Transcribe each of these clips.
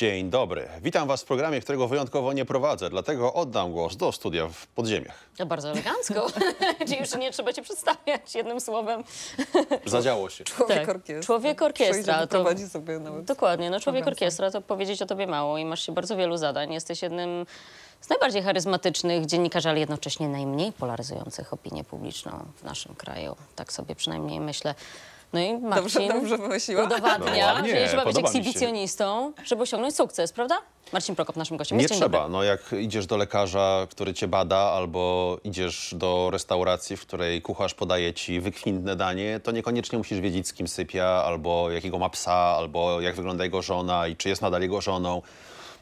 Dzień dobry. Witam Was w programie, którego wyjątkowo nie prowadzę, dlatego oddam głos do studia w podziemiach. No bardzo elegancko, gdzie już nie trzeba Cię przedstawiać jednym słowem. Zadziało się. Człowiek tak. orkiestra. Człowiek orkiestra. To, prowadzi sobie nawet. Dokładnie, no człowiek orkiestra to powiedzieć o Tobie mało i masz się bardzo wielu zadań. Jesteś jednym z najbardziej charyzmatycznych dziennikarzy, ale jednocześnie najmniej polaryzujących opinię publiczną w naszym kraju. Tak sobie przynajmniej myślę. No i Marcin dobrze, dobrze udowadnia, no, że trzeba być ekshibicjonistą, żeby osiągnąć sukces, prawda? Marcin Prokop, naszym gościem. Nie trzeba. No, jak idziesz do lekarza, który cię bada, albo idziesz do restauracji, w której kucharz podaje ci wykwintne danie, to niekoniecznie musisz wiedzieć, z kim sypia, albo jakiego ma psa, albo jak wygląda jego żona i czy jest nadal jego żoną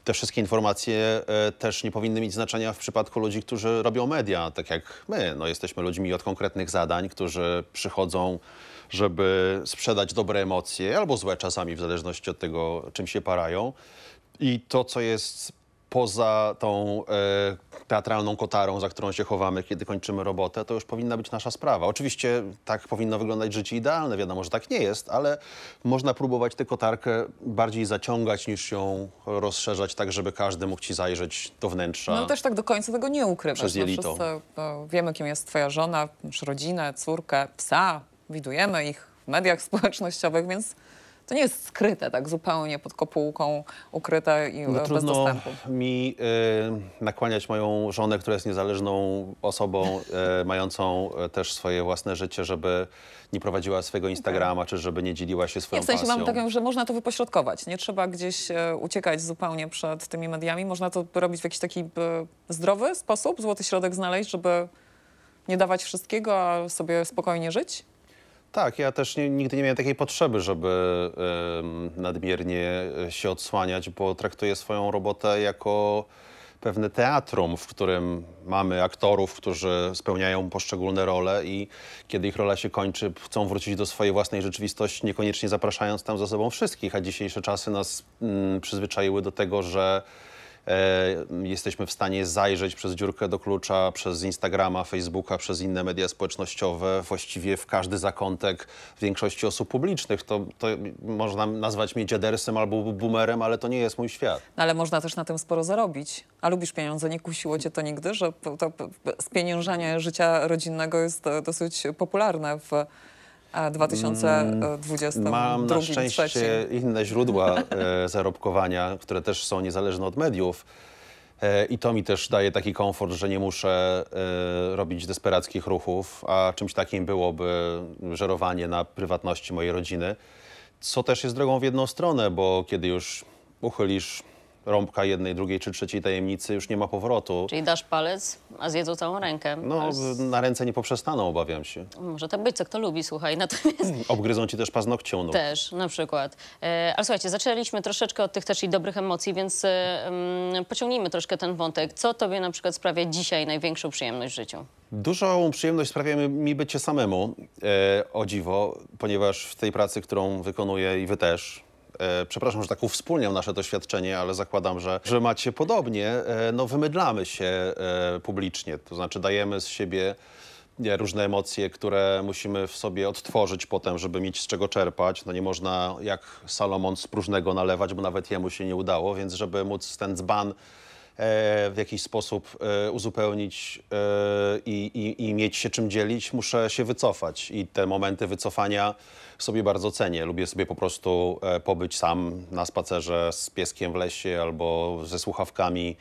te wszystkie informacje e, też nie powinny mieć znaczenia w przypadku ludzi, którzy robią media, tak jak my. No, jesteśmy ludźmi od konkretnych zadań, którzy przychodzą żeby sprzedać dobre emocje, albo złe czasami, w zależności od tego, czym się parają. I to, co jest poza tą e, teatralną kotarą, za którą się chowamy, kiedy kończymy robotę, to już powinna być nasza sprawa. Oczywiście tak powinno wyglądać życie idealne, wiadomo, że tak nie jest, ale można próbować tę kotarkę bardziej zaciągać niż ją rozszerzać, tak żeby każdy mógł ci zajrzeć do wnętrza. No też tak do końca tego nie ukrywasz. Przez no jelito. No, wszyscy, wiemy, kim jest twoja żona, masz rodzinę, córkę, psa, widujemy ich w mediach społecznościowych, więc to nie jest skryte, tak zupełnie pod kopułką, ukryte i no, e, bez trudno dostępu. mi y, nakłaniać moją żonę, która jest niezależną osobą, y, mającą też swoje własne życie, żeby nie prowadziła swojego Instagrama, okay. czy żeby nie dzieliła się swoją nie, w sensie pasją. mam taką, że można to wypośrodkować. Nie trzeba gdzieś uciekać zupełnie przed tymi mediami. Można to robić w jakiś taki zdrowy sposób, złoty środek znaleźć, żeby nie dawać wszystkiego, a sobie spokojnie żyć. Tak, ja też nie, nigdy nie miałem takiej potrzeby, żeby y, nadmiernie się odsłaniać, bo traktuję swoją robotę jako pewne teatrum, w którym mamy aktorów, którzy spełniają poszczególne role i kiedy ich rola się kończy, chcą wrócić do swojej własnej rzeczywistości, niekoniecznie zapraszając tam za sobą wszystkich, a dzisiejsze czasy nas mm, przyzwyczaiły do tego, że E, jesteśmy w stanie zajrzeć przez dziurkę do klucza, przez Instagrama, Facebooka, przez inne media społecznościowe, właściwie w każdy zakątek większości osób publicznych. To, to można nazwać mnie dziadersem albo boomerem, ale to nie jest mój świat. No ale można też na tym sporo zarobić. A lubisz pieniądze, nie kusiło cię to nigdy, że to spieniężanie życia rodzinnego jest e, dosyć popularne w a 2020 mm, Mam na szczęście trzeci. inne źródła e, zarobkowania, które też są niezależne od mediów. E, I to mi też daje taki komfort, że nie muszę e, robić desperackich ruchów, a czymś takim byłoby żerowanie na prywatności mojej rodziny, co też jest drogą w jedną stronę, bo kiedy już uchylisz rąbka jednej, drugiej czy trzeciej tajemnicy, już nie ma powrotu. Czyli dasz palec, a zjedzą całą rękę. No, na ręce nie poprzestaną, obawiam się. Może tak być, co kto lubi, słuchaj. Natomiast... Obgryzą ci też paznokcią. No. Też, na przykład. E, ale słuchajcie, zaczęliśmy troszeczkę od tych też i dobrych emocji, więc e, mm, pociągnijmy troszkę ten wątek. Co tobie na przykład sprawia dzisiaj największą przyjemność w życiu? Dużą przyjemność sprawia mi bycie samemu, e, o dziwo, ponieważ w tej pracy, którą wykonuję i wy też, E, przepraszam, że tak uwspólniam nasze doświadczenie, ale zakładam, że, że macie podobnie, e, no wymydlamy się e, publicznie, to znaczy dajemy z siebie różne emocje, które musimy w sobie odtworzyć potem, żeby mieć z czego czerpać. No nie można jak Salomon z próżnego nalewać, bo nawet jemu się nie udało, więc żeby móc ten dzban E, w jakiś sposób e, uzupełnić e, i, i, i mieć się czym dzielić, muszę się wycofać. I te momenty wycofania sobie bardzo cenię. Lubię sobie po prostu pobyć sam na spacerze z pieskiem w lesie albo ze słuchawkami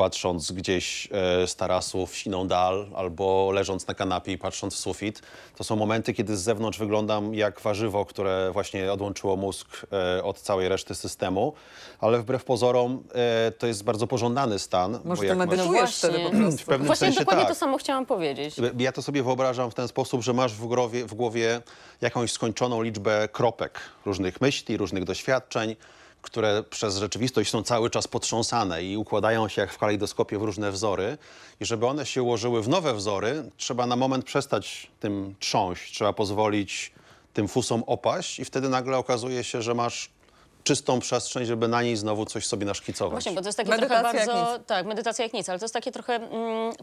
patrząc gdzieś e, z tarasu w siną dal albo leżąc na kanapie i patrząc w sufit. To są momenty, kiedy z zewnątrz wyglądam jak warzywo, które właśnie odłączyło mózg e, od całej reszty systemu, ale wbrew pozorom e, to jest bardzo pożądany stan. Może to medytujesz no wtedy po prostu. W pewnym właśnie sensie dokładnie tak. to samo chciałam powiedzieć. Ja to sobie wyobrażam w ten sposób, że masz w głowie, w głowie jakąś skończoną liczbę kropek różnych myśli, różnych doświadczeń, które przez rzeczywistość są cały czas potrząsane i układają się jak w kalejdoskopie w różne wzory. I żeby one się ułożyły w nowe wzory, trzeba na moment przestać tym trząść, trzeba pozwolić tym fusom opaść i wtedy nagle okazuje się, że masz czystą przestrzeń, żeby na niej znowu coś sobie naszkicować. Właśnie, bo to jest takie medytacja trochę bardzo... Tak, medytacja jak nic, ale to jest takie trochę mm,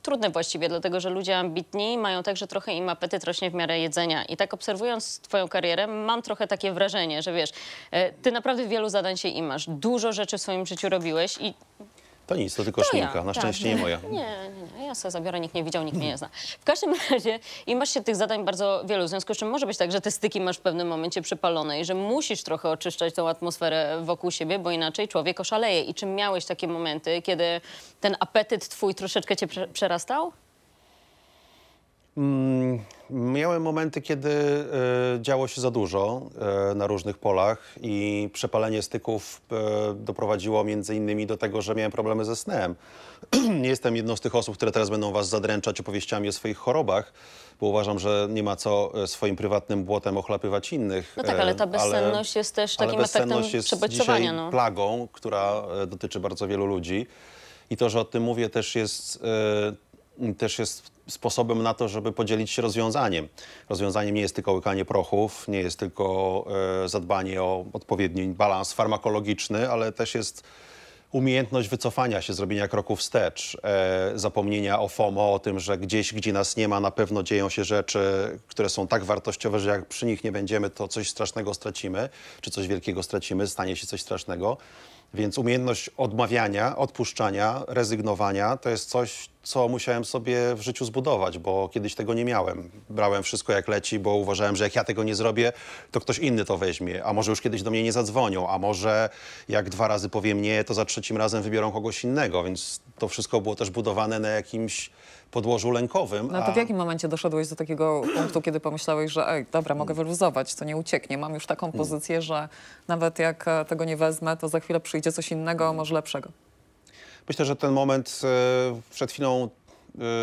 trudne właściwie, dlatego że ludzie ambitni mają także trochę im apetyt rośnie w miarę jedzenia. I tak obserwując twoją karierę, mam trochę takie wrażenie, że wiesz, e, ty naprawdę wielu zadań się imasz, dużo rzeczy w swoim życiu robiłeś i to nic, to tylko to ja, Na tak, szczęście nie, nie moja. Nie, nie, nie, ja sobie zabiorę, nikt nie widział, nikt mnie nie zna. W każdym razie i masz się tych zadań bardzo wielu, w związku z czym może być tak, że te styki masz w pewnym momencie przypalone i że musisz trochę oczyszczać tą atmosferę wokół siebie, bo inaczej człowiek oszaleje. I czy miałeś takie momenty, kiedy ten apetyt twój troszeczkę cię przerastał? Mm, miałem momenty, kiedy e, działo się za dużo e, na różnych polach i przepalenie styków e, doprowadziło między innymi do tego, że miałem problemy ze snem. Nie jestem jedną z tych osób, które teraz będą was zadręczać opowieściami o swoich chorobach, bo uważam, że nie ma co swoim prywatnym błotem ochlapywać innych. No tak, ale ta bezsenność ale, jest też takim efektem jest przebodźcowania. No. plagą, która dotyczy bardzo wielu ludzi. I to, że o tym mówię, też jest też jest sposobem na to, żeby podzielić się rozwiązaniem. Rozwiązaniem nie jest tylko łykanie prochów, nie jest tylko e, zadbanie o odpowiedni balans farmakologiczny, ale też jest umiejętność wycofania się, zrobienia kroków wstecz, e, zapomnienia o FOMO, o tym, że gdzieś, gdzie nas nie ma, na pewno dzieją się rzeczy, które są tak wartościowe, że jak przy nich nie będziemy, to coś strasznego stracimy, czy coś wielkiego stracimy, stanie się coś strasznego. Więc umiejętność odmawiania, odpuszczania, rezygnowania to jest coś, co musiałem sobie w życiu zbudować, bo kiedyś tego nie miałem. Brałem wszystko jak leci, bo uważałem, że jak ja tego nie zrobię, to ktoś inny to weźmie, a może już kiedyś do mnie nie zadzwonią, a może jak dwa razy powiem nie, to za trzecim razem wybiorą kogoś innego, więc to wszystko było też budowane na jakimś podłożu lękowym. No to a... w jakim momencie doszedłeś do takiego punktu, kiedy pomyślałeś, że ej, dobra, mogę wyluzować, to nie ucieknie, mam już taką hmm. pozycję, że nawet jak e, tego nie wezmę, to za chwilę przyjdzie coś innego, może lepszego. Myślę, że ten moment e, przed chwilą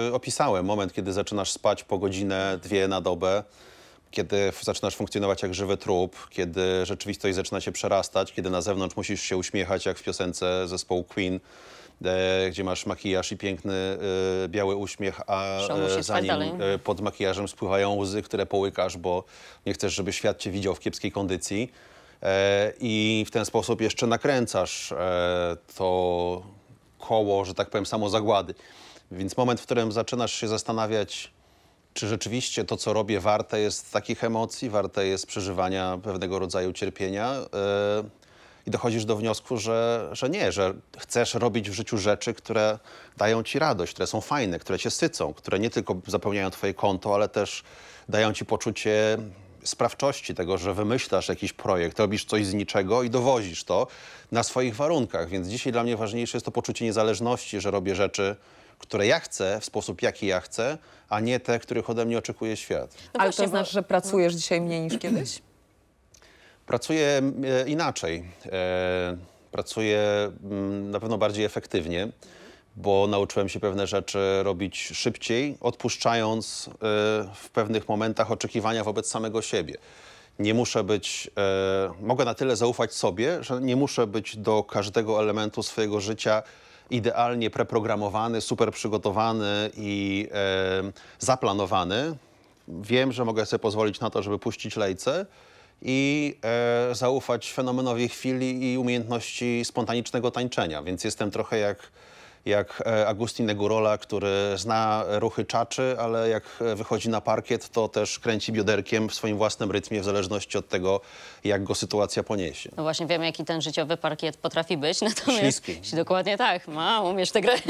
e, opisałem. Moment, kiedy zaczynasz spać po godzinę, dwie na dobę, kiedy zaczynasz funkcjonować jak żywy trup, kiedy rzeczywistość zaczyna się przerastać, kiedy na zewnątrz musisz się uśmiechać jak w piosence zespołu Queen, e, gdzie masz makijaż i piękny biały uśmiech, a za nim pod makijażem spływają łzy, które połykasz, bo nie chcesz, żeby świat cię widział w kiepskiej kondycji. I w ten sposób jeszcze nakręcasz to koło, że tak powiem, samozagłady. Więc moment, w którym zaczynasz się zastanawiać, czy rzeczywiście to, co robię, warte jest takich emocji, warte jest przeżywania pewnego rodzaju cierpienia. Yy, I dochodzisz do wniosku, że, że nie, że chcesz robić w życiu rzeczy, które dają ci radość, które są fajne, które cię sycą, które nie tylko zapełniają twoje konto, ale też dają ci poczucie sprawczości tego, że wymyślasz jakiś projekt, robisz coś z niczego i dowozisz to na swoich warunkach. Więc dzisiaj dla mnie ważniejsze jest to poczucie niezależności, że robię rzeczy, które ja chcę, w sposób jaki ja chcę, a nie te, których ode mnie oczekuje świat. No Ale to znaczy, że pracujesz dzisiaj mniej niż kiedyś? Pracuję e, inaczej. E, pracuję mm, na pewno bardziej efektywnie bo nauczyłem się pewne rzeczy robić szybciej, odpuszczając e, w pewnych momentach oczekiwania wobec samego siebie. Nie muszę być, e, mogę na tyle zaufać sobie, że nie muszę być do każdego elementu swojego życia idealnie preprogramowany, super przygotowany i e, zaplanowany. Wiem, że mogę sobie pozwolić na to, żeby puścić lejce i e, zaufać fenomenowi chwili i umiejętności spontanicznego tańczenia. Więc jestem trochę jak jak e, Agustin Gurola, który zna ruchy czaczy, ale jak e, wychodzi na parkiet, to też kręci bioderkiem w swoim własnym rytmie, w zależności od tego, jak go sytuacja poniesie. No właśnie wiemy, jaki ten życiowy parkiet potrafi być, natomiast... Śliski. Dokładnie tak, ma, umiesz tę grę.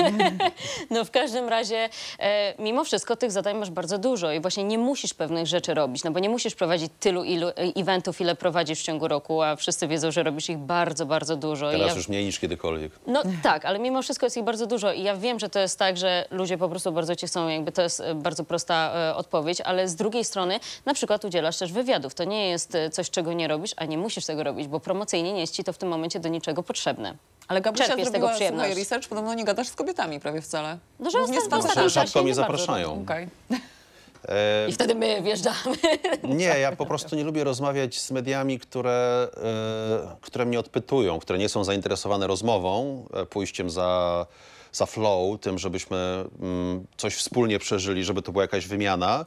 no w każdym razie, e, mimo wszystko tych zadań masz bardzo dużo i właśnie nie musisz pewnych rzeczy robić, no bo nie musisz prowadzić tylu ilu e, eventów, ile prowadzisz w ciągu roku, a wszyscy wiedzą, że robisz ich bardzo, bardzo dużo. Teraz ja... już mniej niż kiedykolwiek. No tak, ale mimo wszystko jest ich bardzo bardzo dużo i ja wiem, że to jest tak, że ludzie po prostu bardzo cię chcą, jakby to jest e, bardzo prosta e, odpowiedź, ale z drugiej strony na przykład udzielasz też wywiadów. To nie jest e, coś, czego nie robisz, a nie musisz tego robić, bo promocyjnie nie jest ci to w tym momencie do niczego potrzebne. Ale Gabrysia Czerpie zrobiła z tego przyjemność. research, podobno nie gadasz z kobietami prawie wcale. No, że Głównie ostatnio, ostatnio rzadko mnie zapraszają. Okej. E, I wtedy my wjeżdżamy. Nie, ja po prostu nie lubię rozmawiać z mediami, które, e, które mnie odpytują, które nie są zainteresowane rozmową, pójściem za za flow, tym, żebyśmy mm, coś wspólnie przeżyli, żeby to była jakaś wymiana,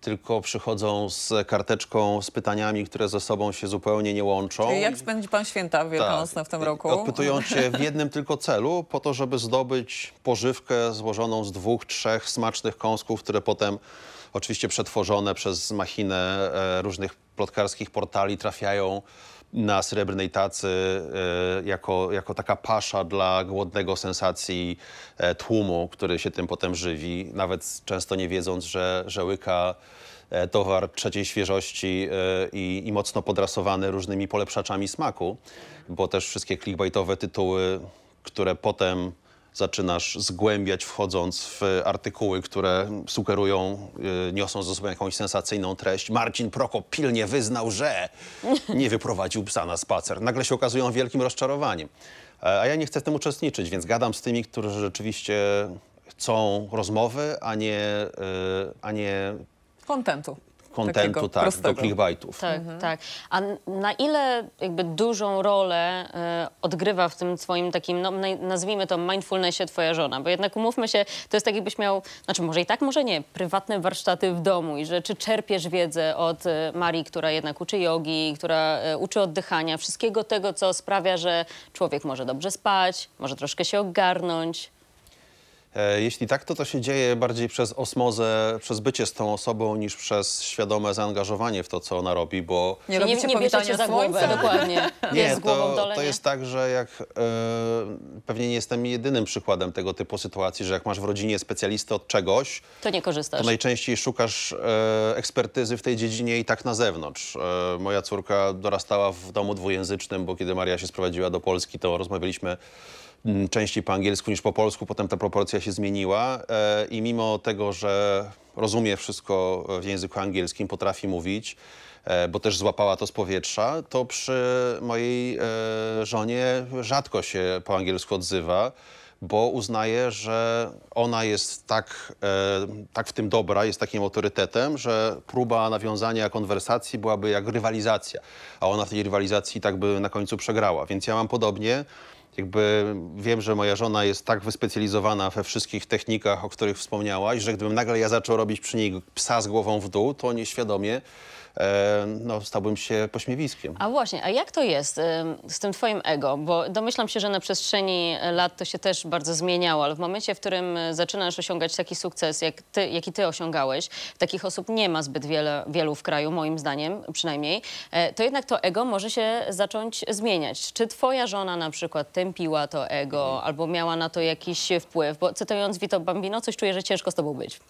tylko przychodzą z karteczką z pytaniami, które ze sobą się zupełnie nie łączą. jak spędzi pan święta wielkanocne w tym tak. roku? Odpytują cię w jednym tylko celu, po to, żeby zdobyć pożywkę złożoną z dwóch, trzech smacznych kąsków, które potem oczywiście przetworzone przez machinę e, różnych plotkarskich portali trafiają na srebrnej tacy e, jako, jako taka pasza dla głodnego sensacji e, tłumu, który się tym potem żywi, nawet często nie wiedząc, że, że łyka e, towar trzeciej świeżości i, i mocno podrasowany różnymi polepszaczami smaku, bo też wszystkie clickbaitowe tytuły, które potem zaczynasz zgłębiać, wchodząc w e, artykuły, które sugerują, e, niosą ze sobą jakąś sensacyjną treść. Marcin Prokop pilnie wyznał, że nie wyprowadził psa na spacer. Nagle się okazują wielkim rozczarowaniem. E, a ja nie chcę w tym uczestniczyć, więc gadam z tymi, którzy rzeczywiście chcą rozmowy, a nie, a nie kontentu kontentu, tak, do clickbaitów. Tak, mhm. tak. A na ile jakby dużą rolę y, odgrywa w tym swoim takim, no, nazwijmy to mindfulnessie twoja żona? Bo jednak umówmy się, to jest tak jakbyś miał, znaczy może i tak, może nie, prywatne warsztaty w domu i że czy czerpiesz wiedzę od e, Marii, która jednak uczy jogi, która y, uczy oddychania, wszystkiego tego, co sprawia, że człowiek może dobrze spać, może troszkę się ogarnąć, E, jeśli tak, to to się dzieje bardziej przez osmozę, przez bycie z tą osobą, niż przez świadome zaangażowanie w to, co ona robi, bo... Nie robicie nie, nie za Głowę, dokładnie. Nie, to, dole, to jest tak, że jak... E, pewnie nie jestem jedynym przykładem tego typu sytuacji, że jak masz w rodzinie specjalistę od czegoś... To nie korzystasz. To najczęściej szukasz e, ekspertyzy w tej dziedzinie i tak na zewnątrz. E, moja córka dorastała w domu dwujęzycznym, bo kiedy Maria się sprowadziła do Polski, to rozmawialiśmy Mm, częściej po angielsku niż po polsku. Potem ta proporcja się zmieniła e, i mimo tego, że rozumie wszystko w języku angielskim, potrafi mówić, e, bo też złapała to z powietrza, to przy mojej e, żonie rzadko się po angielsku odzywa bo uznaje, że ona jest tak, tak w tym dobra, jest takim autorytetem, że próba nawiązania konwersacji byłaby jak rywalizacja, a ona w tej rywalizacji tak by na końcu przegrała. Więc ja mam podobnie jakby wiem, że moja żona jest tak wyspecjalizowana we wszystkich technikach, o których wspomniałaś, że gdybym nagle ja zaczął robić przy niej psa z głową w dół, to nieświadomie E, no, stałbym się pośmiewiskiem. A właśnie, a jak to jest z tym twoim ego? Bo domyślam się, że na przestrzeni lat to się też bardzo zmieniało, ale w momencie, w którym e, zaczynasz osiągać taki sukces, jak ty, jaki ty osiągałeś, takich osób nie ma zbyt wiele, wielu w kraju, moim zdaniem przynajmniej, e, to jednak to ego może się zacząć zmieniać. Czy twoja żona na przykład tępiła to ego, mhm. albo miała na to jakiś wpływ? Bo cytując Vito Bambino, coś czuję, że ciężko z tobą być.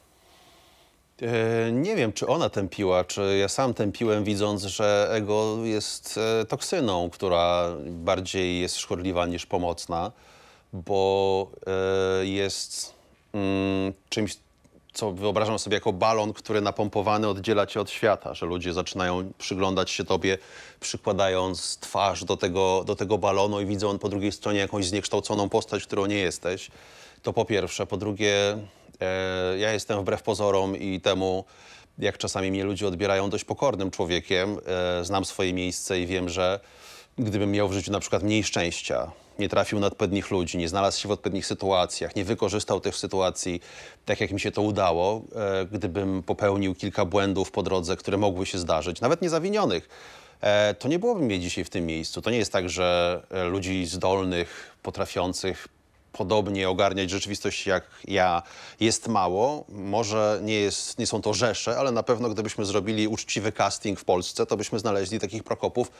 E, nie wiem, czy ona tępiła, czy ja sam tępiłem, widząc, że ego jest e, toksyną, która bardziej jest szkodliwa niż pomocna, bo e, jest mm, czymś, co wyobrażam sobie jako balon, który napompowany oddziela cię od świata, że ludzie zaczynają przyglądać się tobie, przykładając twarz do tego, do tego balonu i widzą po drugiej stronie jakąś zniekształconą postać, którą nie jesteś. To po pierwsze. Po drugie, E, ja jestem wbrew pozorom i temu, jak czasami mnie ludzie odbierają, dość pokornym człowiekiem. E, znam swoje miejsce i wiem, że gdybym miał w życiu na przykład mniej szczęścia, nie trafił na odpowiednich ludzi, nie znalazł się w odpowiednich sytuacjach, nie wykorzystał tych sytuacji tak, jak mi się to udało, e, gdybym popełnił kilka błędów po drodze, które mogły się zdarzyć, nawet niezawinionych, to nie byłoby mnie dzisiaj w tym miejscu. To nie jest tak, że ludzi zdolnych, potrafiących podobnie ogarniać rzeczywistość jak ja jest mało. Może nie, jest, nie są to rzesze, ale na pewno gdybyśmy zrobili uczciwy casting w Polsce, to byśmy znaleźli takich Prokopów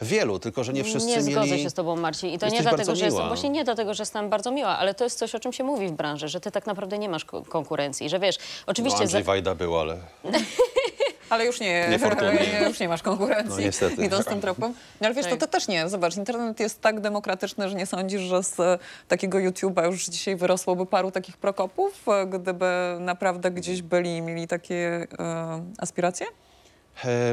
wielu, tylko że nie wszyscy Nie zgodzę mieli... się z tobą, Marcin. I to nie dlatego, że jestem, właśnie nie dlatego, że jestem bardzo miła, ale to jest coś, o czym się mówi w branży, że ty tak naprawdę nie masz konkurencji, że wiesz, oczywiście... No Andrzej za... Wajda był, ale... ale już nie, już nie masz konkurencji no, niestety. idąc tym tropem. No, ale wiesz, to, tak. to też nie, zobacz, internet jest tak demokratyczny, że nie sądzisz, że z e, takiego YouTube'a już dzisiaj wyrosłoby paru takich prokopów, e, gdyby naprawdę gdzieś byli i mieli takie e, aspiracje?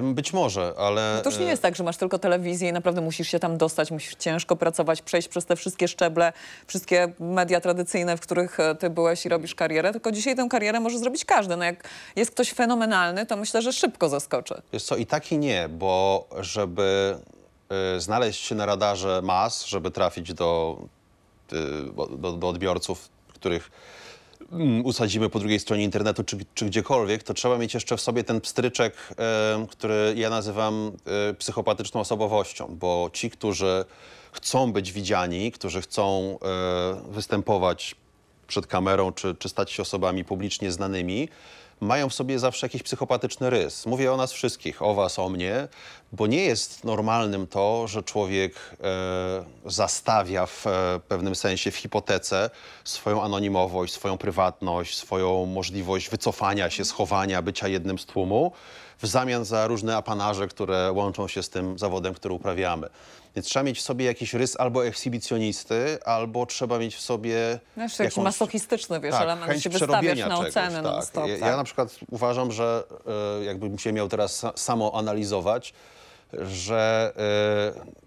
Być może, ale... No to już nie e, jest tak, że masz tylko telewizję i naprawdę musisz się tam dostać, musisz ciężko pracować, przejść przez te wszystkie szczeble, wszystkie media tradycyjne, w których e, ty byłeś i robisz karierę, tylko dzisiaj tę karierę może zrobić każdy. No jak jest ktoś fenomenalny, to myślę, że szybko zaskoczy. Jest co, i tak i nie, bo żeby e, znaleźć się na radarze mas, żeby trafić do, do, do odbiorców, których Mm, usadzimy po drugiej stronie internetu czy, czy gdziekolwiek, to trzeba mieć jeszcze w sobie ten pstryczek, który ja nazywam e, psychopatyczną osobowością, bo ci, którzy chcą być widziani, którzy chcą y, występować przed kamerą czy, czy stać się osobami publicznie znanymi, mają w sobie zawsze jakiś psychopatyczny rys. Mówię o nas wszystkich, o was, o mnie, bo nie jest normalnym to, że człowiek e, zastawia w e, pewnym sensie, w hipotece swoją anonimowość, swoją prywatność, swoją możliwość wycofania się, schowania, bycia jednym z tłumu w zamian za różne apanarze, które łączą się z tym zawodem, który uprawiamy. Więc trzeba mieć w sobie jakiś rys albo ekshibicjonisty, albo trzeba mieć w sobie no Jeszcze jakąś... masochistyczny, wiesz, tak, element, się wystawiasz na czegoś, ocenę tak. Stop, tak. Ja, ja, tak. na przykład uważam, że e, jakbym się miał teraz samo analizować, że e,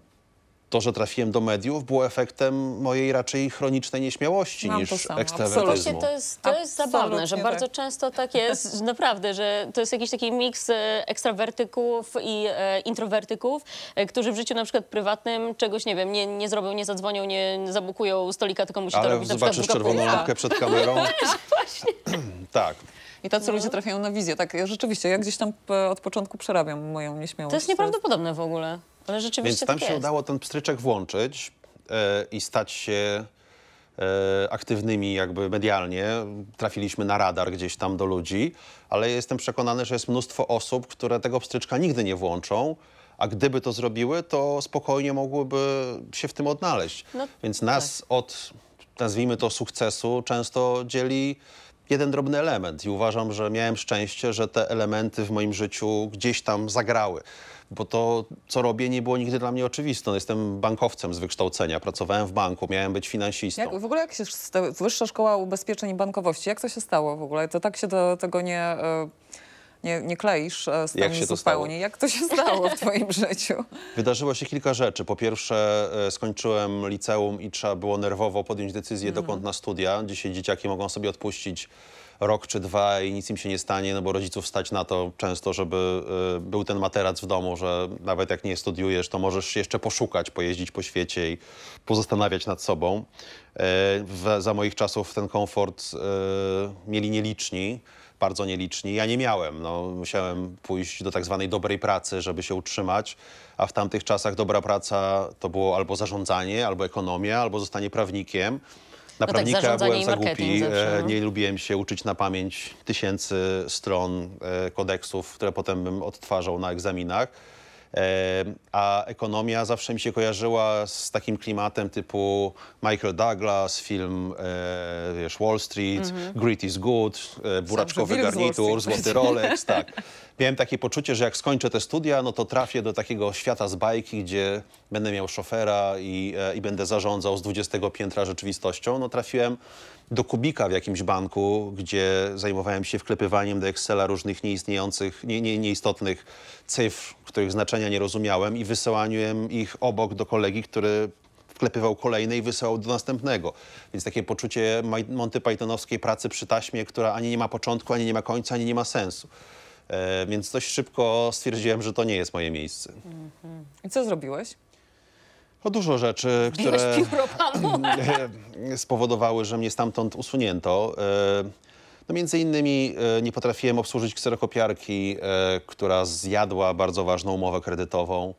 to, że trafiłem do mediów, było efektem mojej raczej chronicznej nieśmiałości Mam niż ekstrawertyzmu. To jest, to jest zabawne, że tak. bardzo często tak jest, że naprawdę, że to jest jakiś taki miks e, ekstrawertyków i e, introwertyków, e, którzy w życiu na przykład prywatnym czegoś, nie wiem, nie, nie zrobią, nie zadzwonią, nie, zabukują stolika, tylko musi Ale to robić na przykład zobaczysz czerwoną lampkę przed kamerą. tak. I tacy no. ludzie trafiają na wizję. Tak, ja rzeczywiście, ja gdzieś tam e, od początku przerabiam moją nieśmiałość. To jest nieprawdopodobne w ogóle. Ale rzeczywiście Więc tam tak się jest. udało ten pstryczek włączyć e, i stać się e, aktywnymi jakby medialnie, trafiliśmy na radar gdzieś tam do ludzi, ale jestem przekonany, że jest mnóstwo osób, które tego pstryczka nigdy nie włączą, a gdyby to zrobiły, to spokojnie mogłyby się w tym odnaleźć. No, Więc nas tak. od, nazwijmy to, sukcesu często dzieli jeden drobny element i uważam, że miałem szczęście, że te elementy w moim życiu gdzieś tam zagrały bo to, co robię, nie było nigdy dla mnie oczywiste. No, jestem bankowcem z wykształcenia, pracowałem w banku, miałem być finansistą. Jak, w ogóle jak się stało, Wyższa Szkoła Ubezpieczeń i Bankowości, jak to się stało w ogóle? To tak się do tego nie... E, nie, nie kleisz e, z tym Jak się zupełnie. Jak to się stało w twoim życiu? Wydarzyło się kilka rzeczy. Po pierwsze e, skończyłem liceum i trzeba było nerwowo podjąć decyzję, mm. dokąd na studia. Dzisiaj dzieciaki mogą sobie odpuścić rok czy dwa i nic im się nie stanie, no bo rodziców stać na to często, żeby y, był ten materac w domu, że nawet jak nie studiujesz, to możesz jeszcze poszukać, pojeździć po świecie i pozastanawiać nad sobą. Y, w, za moich czasów ten komfort y, mieli nieliczni bardzo nieliczni. Ja nie miałem. No, musiałem pójść do tak zwanej dobrej pracy, żeby się utrzymać, a w tamtych czasach dobra praca to było albo zarządzanie, albo ekonomia, albo zostanie prawnikiem. Na no tak, prawnika tak, byłem za głupi, zawsze, e, no. nie lubiłem się uczyć na pamięć tysięcy stron e, kodeksów, które potem bym odtwarzał na egzaminach. E, a ekonomia zawsze mi się kojarzyła z takim klimatem typu Michael Douglas, film wiesz, Wall Street, mm -hmm. is Good, buraczkowy garnitur, złoty Rolex, tak. miałem takie poczucie, że jak skończę te studia, no to trafię do takiego świata z bajki, gdzie będę miał szofera i, e, i będę zarządzał z 20 piętra rzeczywistością. No trafiłem do Kubika w jakimś banku, gdzie zajmowałem się wklepywaniem do Excela różnych nieistniejących, nie, nie, nieistotnych cyfr, których znaczenia nie rozumiałem i wysyłaniem ich obok do kolegi, który wklepywał kolejne i wysyłał do następnego. Więc takie poczucie Monty Pythonowskiej pracy przy taśmie, która ani nie ma początku, ani nie ma końca, ani nie ma sensu. E, więc dość szybko stwierdziłem, że to nie jest moje miejsce. Mhm. I co zrobiłeś? O no, dużo rzeczy, które spowodowały, że mnie stamtąd usunięto. E, no między innymi e, nie potrafiłem obsłużyć kserokopiarki, która zjadła bardzo ważną umowę kredytową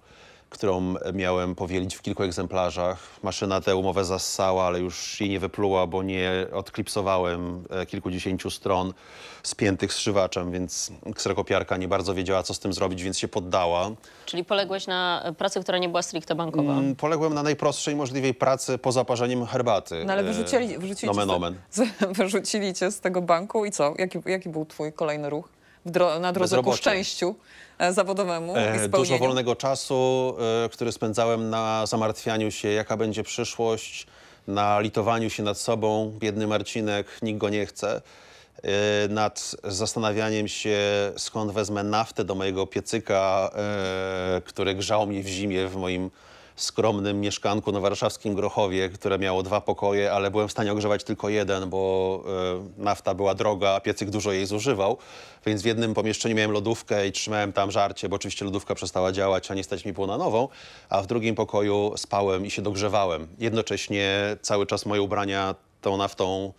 którą miałem powielić w kilku egzemplarzach. Maszyna tę umowę zassała, ale już jej nie wypluła, bo nie odklipsowałem e, kilkudziesięciu stron spiętych zszywaczem, więc kserokopiarka nie bardzo wiedziała, co z tym zrobić, więc się poddała. Czyli poległeś na pracy, która nie była stricte bankowa? Mm, poległem na najprostszej możliwej pracy po zaparzeniu herbaty. No ale e, wyrzucili, wyrzucili, nomen, cię, nomen. Z, wyrzucili cię z tego banku i co? Jaki, jaki był twój kolejny ruch? Dro na drodze ku szczęściu? E, zawodowemu i e, Dużo wolnego czasu, e, który spędzałem na zamartwianiu się, jaka będzie przyszłość, na litowaniu się nad sobą, biedny Marcinek, nikt go nie chce, nad zastanawianiem się, skąd wezmę naftę do mojego piecyka, który grzał mi w zimie w moim skromnym mieszkanku na warszawskim Grochowie, które miało dwa pokoje, ale byłem w stanie ogrzewać tylko jeden, bo y, nafta była droga, a piecyk dużo jej zużywał. Więc w jednym pomieszczeniu miałem lodówkę i trzymałem tam żarcie, bo oczywiście lodówka przestała działać, a nie stać mi było na nową. A w drugim pokoju spałem i się dogrzewałem. Jednocześnie cały czas moje ubrania tą naftą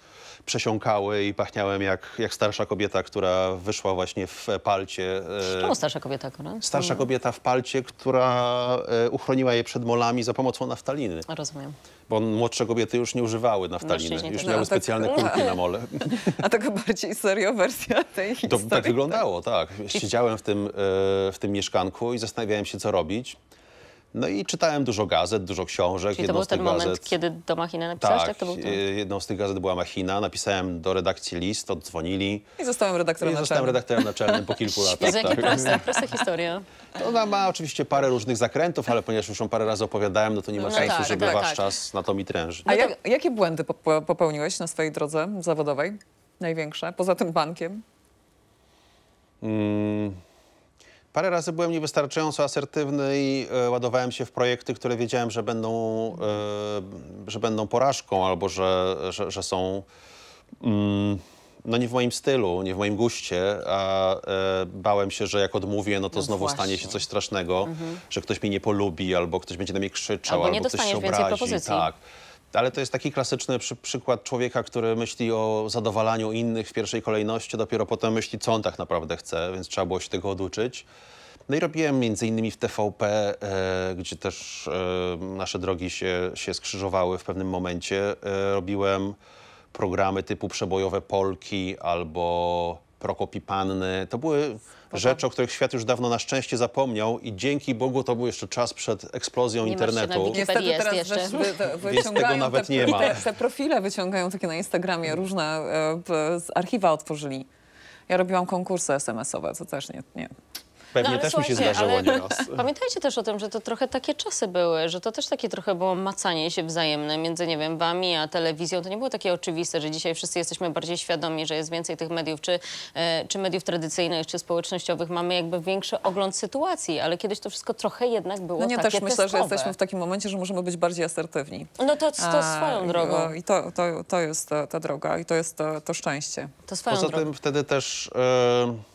przesiąkały i pachniałem jak, jak starsza kobieta, która wyszła właśnie w palcie. E, Czemu starsza kobieta akurat? Starsza kobieta w palcie, która e, uchroniła je przed molami za pomocą naftaliny. Rozumiem bo młodsze kobiety już nie używały naftaliny, już tak. miały tak- specjalne kulki na mole. A taka bardziej serio wersja tej historii. To tak wyglądało, tak. Siedziałem w tym, e, w tym mieszkanku i zastanawiałem się, co robić. No i czytałem dużo gazet, dużo książek. Czyli to był ten moment, kiedy do Machiny napisałeś? Tak, tak to był e, jedną z tych gazet była Machina. Napisałem do redakcji list, oddzwonili. I zostałem redaktorem I naczelnym. zostałem redaktorem naczelnym po kilku latach. tak. prosta historia. Ona ma oczywiście parę różnych zakrętów, ale ponieważ już ją parę razy opowiadałem, no to nie ma no sensu, tak, żeby tak, wasz tak. czas na to mi trężyć. A no jak, jakie błędy popełniłeś na swojej drodze zawodowej? Największe? Poza tym bankiem? Mm. Parę razy byłem niewystarczająco asertywny i e, ładowałem się w projekty, które wiedziałem, że będą, e, że będą porażką albo że, że, że są mm, no nie w moim stylu, nie w moim guście, a e, bałem się, że jak odmówię, no to no znowu właśnie. stanie się coś strasznego, mhm. że ktoś mnie nie polubi albo ktoś będzie na mnie krzyczał, albo, nie albo nie ktoś się obrazi. Propozycji. Tak. Ale to jest taki klasyczny przy, przykład człowieka, który myśli o zadowalaniu innych w pierwszej kolejności, dopiero potem myśli, co on tak naprawdę chce, więc trzeba było się tego oduczyć. No i robiłem między innymi w TVP, e, gdzie też e, nasze drogi się, się skrzyżowały w pewnym momencie. E, robiłem programy typu Przebojowe Polki albo Prokopi Panny. To były Rzecz, o których świat już dawno na szczęście zapomniał i dzięki Bogu to był jeszcze czas przed eksplozją nie internetu. Niestety jest teraz jeszcze. Wy, wy, Więc tego nawet te, nie ma. Te, te, profile wyciągają takie na Instagramie, różne e, z archiwa otworzyli. Ja robiłam konkursy SMS-owe, co też nie, nie, Pewnie no, też mi się zdarzyło nieraz. Pamiętajcie też o tym, że to trochę takie czasy były, że to też takie trochę było macanie się wzajemne między, nie wiem, wami a telewizją. To nie było takie oczywiste, że dzisiaj wszyscy jesteśmy bardziej świadomi, że jest więcej tych mediów, czy, e, czy mediów tradycyjnych, czy społecznościowych. Mamy jakby większy ogląd sytuacji, ale kiedyś to wszystko trochę jednak było No nie, takie też myślę, testowe. że jesteśmy w takim momencie, że możemy być bardziej asertywni. No to, to a, swoją drogą. I to, to, to jest ta, ta, droga i to jest to, to szczęście. To swoją Poza drogą. tym wtedy też... Yy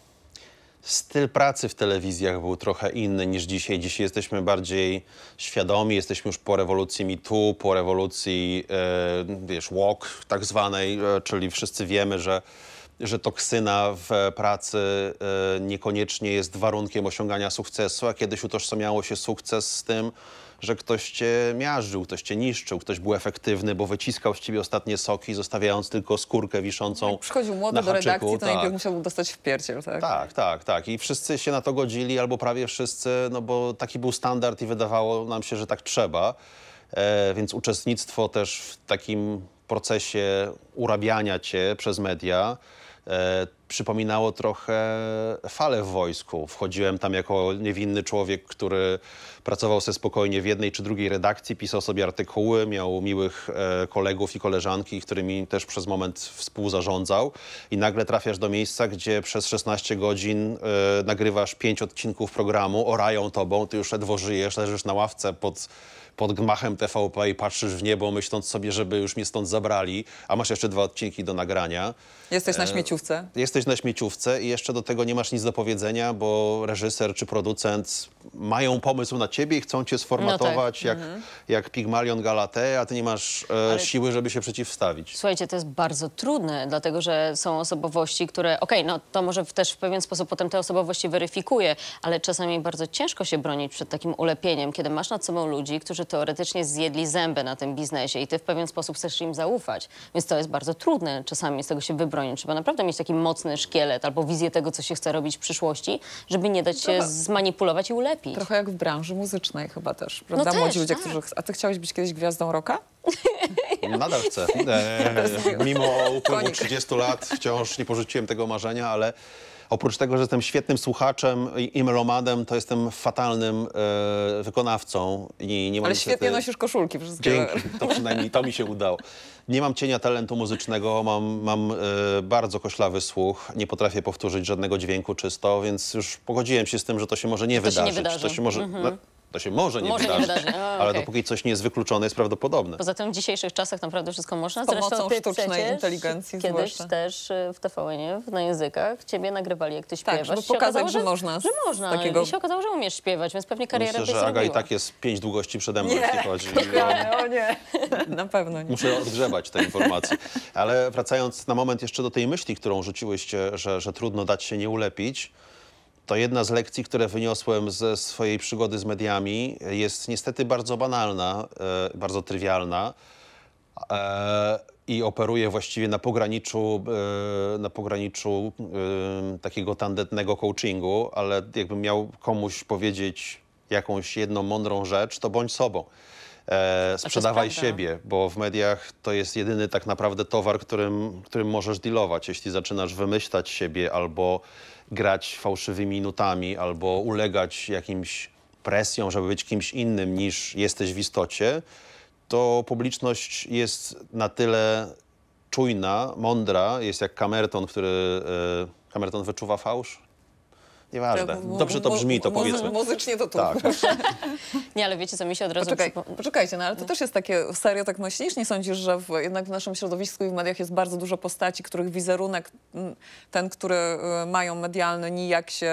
styl pracy w telewizjach był trochę inny niż dzisiaj. Dzisiaj jesteśmy bardziej świadomi, jesteśmy już po rewolucji MeToo, po rewolucji, e, wiesz, walk tak zwanej, e, czyli wszyscy wiemy, że że toksyna w pracy e, niekoniecznie jest warunkiem osiągania sukcesu, a kiedyś utożsamiało się sukces z tym, że ktoś cię miażdżył, ktoś cię niszczył, ktoś był efektywny, bo wyciskał z ciebie ostatnie soki, zostawiając tylko skórkę wiszącą no Jak przychodził młody do redakcji, to tak. najpierw musiał dostać w piersiel, tak? Tak, tak, tak. I wszyscy się na to godzili, albo prawie wszyscy, no bo taki był standard i wydawało nam się, że tak trzeba. E, więc uczestnictwo też w takim procesie urabiania cię przez media, E, przypominało trochę fale w wojsku. Wchodziłem tam jako niewinny człowiek, który pracował sobie spokojnie w jednej czy drugiej redakcji, pisał sobie artykuły, miał miłych e, kolegów i koleżanki, którymi też przez moment współzarządzał i nagle trafiasz do miejsca, gdzie przez 16 godzin e, nagrywasz 5 odcinków programu, orają tobą, ty już ledwo żyjesz, leżysz na ławce pod pod gmachem TVP i patrzysz w niebo, myśląc sobie, żeby już mnie stąd zabrali, a masz jeszcze dwa odcinki do nagrania. Jesteś na e, śmieciówce. Jesteś na śmieciówce i jeszcze do tego nie masz nic do powiedzenia, bo reżyser czy producent mają pomysł na ciebie i chcą cię sformatować no tak. jak, mhm. jak Pigmalion Galatea, a ty nie masz e, siły, żeby się przeciwstawić. Słuchajcie, to jest bardzo trudne, dlatego że są osobowości, które, okej, okay, no to może też w pewien sposób potem te osobowości weryfikuje, ale czasami bardzo ciężko się bronić przed takim ulepieniem, kiedy masz nad sobą ludzi, którzy teoretycznie zjedli zęby na tym biznesie i ty w pewien sposób chcesz im zaufać. Więc to jest bardzo trudne czasami z tego się wybronić. Trzeba naprawdę mieć taki mocny szkielet albo wizję tego, co się chce robić w przyszłości, żeby nie dać się zmanipulować i ulepić. Trochę jak w branży muzycznej chyba też, no prawda? No też, Młodzi ludzie, tak. którzy... A ty chciałeś być kiedyś gwiazdą roka? Nadal chcę. Mimo upływu 30 lat wciąż nie porzuciłem tego marzenia, ale oprócz tego, że jestem świetnym słuchaczem i melomanem, to jestem fatalnym e, wykonawcą. I nie mam Ale niestety... świetnie nosisz koszulki wszystkie. Dzięki, to przynajmniej to mi się udało. Nie mam cienia talentu muzycznego, mam, mam e, bardzo koślawy słuch, nie potrafię powtórzyć żadnego dźwięku czysto, więc już pogodziłem się z tym, że to się może nie, to wydarzyć. Się nie wydarzy. To się może... Mhm. To się może nie może wydarzyć, nie wydarzy. A, ale dopóki coś nie jest wykluczone, jest prawdopodobne. Poza tym w dzisiejszych czasach naprawdę wszystko można. Z pomocą Zresztą ty sztucznej inteligencji kiedyś zwłaszcza. też y, w TVN-ie, na językach, ciebie nagrywali, jak ty śpiewasz. Tak, żeby pokazać, okazało, że, że, można. Że można. Takiego... I się okazało, że umiesz śpiewać, więc pewnie kariera Myślę, że Aga i tak jest pięć długości przede mną, jeśli chodzi o... o nie, na pewno nie. Muszę odgrzebać te informacje. Ale wracając na moment jeszcze do tej myśli, którą rzuciłyście, że, że trudno dać się nie ulepić, to jedna z lekcji, które wyniosłem ze swojej przygody z mediami, jest niestety bardzo banalna, e, bardzo trywialna e, i operuje właściwie na pograniczu, e, na pograniczu takiego tandetnego coachingu, ale jakbym miał komuś powiedzieć jakąś jedną mądrą rzecz, to bądź sobą. sprzedawaj siebie, bo w mediach to jest jedyny tak naprawdę towar, którym, którym możesz dealować. Jeśli zaczynasz wymyślać siebie albo grać fałszywymi nutami albo ulegać jakimś presjom, żeby być kimś innym niż jesteś w istocie, to publiczność jest na tyle czujna, mądra, jest jak Camerton, który... E, Camerton wyczuwa fałsz? Nieważne. Dobrze to brzmi, to powiedzmy. Muzycznie to tu. Tak. Nie, ale wiecie co, mi się od razu... Poczekaj, poczekajcie, no ale to no. też jest takie, serio tak myślisz? Nie sądzisz, że w, jednak w naszym środowisku i w mediach jest bardzo dużo postaci, których wizerunek, ten, który y, mają medialny, nijak się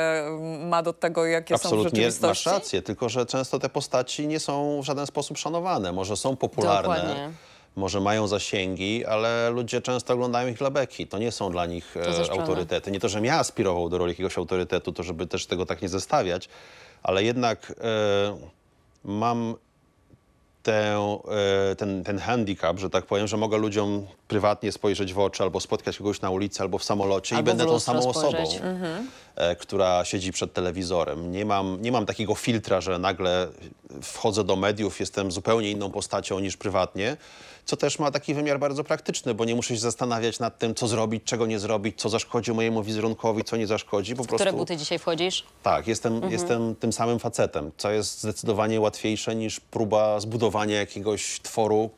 ma do tego, jakie Absolutnie, są w rzeczywistości? Absolutnie, masz rację, tylko że często te postaci nie są w żaden sposób szanowane. Może są popularne. Dokładnie może mają zasięgi, ale ludzie często oglądają ich dla beki. To nie są dla nich e, autorytety. Nie to, żebym ja aspirował do roli jakiegoś autorytetu, to żeby też tego tak nie zestawiać, ale jednak e, mam e, ten, ten handicap, że tak powiem, że mogę ludziom prywatnie spojrzeć w oczy albo spotkać kogoś na ulicy albo w samolocie albo i będę tą samą spojrzeć. osobą. Mhm. E, która siedzi przed telewizorem. Nie mam, nie mam takiego filtra, że nagle wchodzę do mediów, jestem zupełnie inną postacią niż prywatnie, co też ma taki wymiar bardzo praktyczny, bo nie muszę się zastanawiać nad tym, co zrobić, czego nie zrobić, co zaszkodzi mojemu wizerunkowi, co nie zaszkodzi. Po w prostu... które buty dzisiaj wchodzisz? Tak, jestem, mhm. jestem tym samym facetem, co jest zdecydowanie łatwiejsze niż próba zbudowania jakiegoś tworu,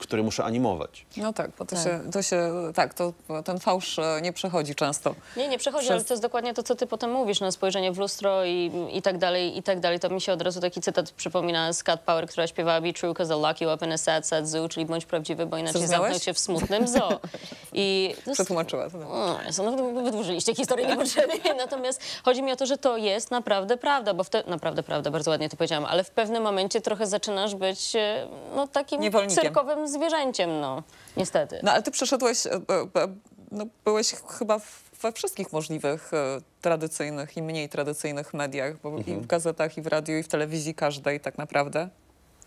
który muszę animować. No tak, bo to, tak. Się, to się, tak, to ten fałsz e, nie przechodzi często. Nie, nie przechodzi, Przez... ale to jest dokładnie to, co ty potem mówisz, na no, spojrzenie w lustro i, i tak dalej, i tak dalej. To mi się od razu taki cytat przypomina z Cat Power, która śpiewała Be true, cause I'll lock you up in a sad, sad zoo, czyli bądź prawdziwy, bo inaczej zamknął się w smutnym zoo. I to no, Przetłumaczyła to. No, no, wydłużyliście historię niepotrzebnie. Natomiast chodzi mi o to, że to jest naprawdę prawda, bo wtedy, naprawdę prawda, bardzo ładnie to powiedziałam, ale w pewnym momencie trochę zaczynasz być e, no, takim Niewolnikiem. cyrkowym zwierzęciem, no, niestety. No ale ty przeszedłeś, e, e, e, no, byłeś chyba we wszystkich możliwych tradycyjnych i mniej tradycyjnych mediach, bo mhm. i w mhm. gazetach, i w radiu, i w telewizji każdej tak naprawdę.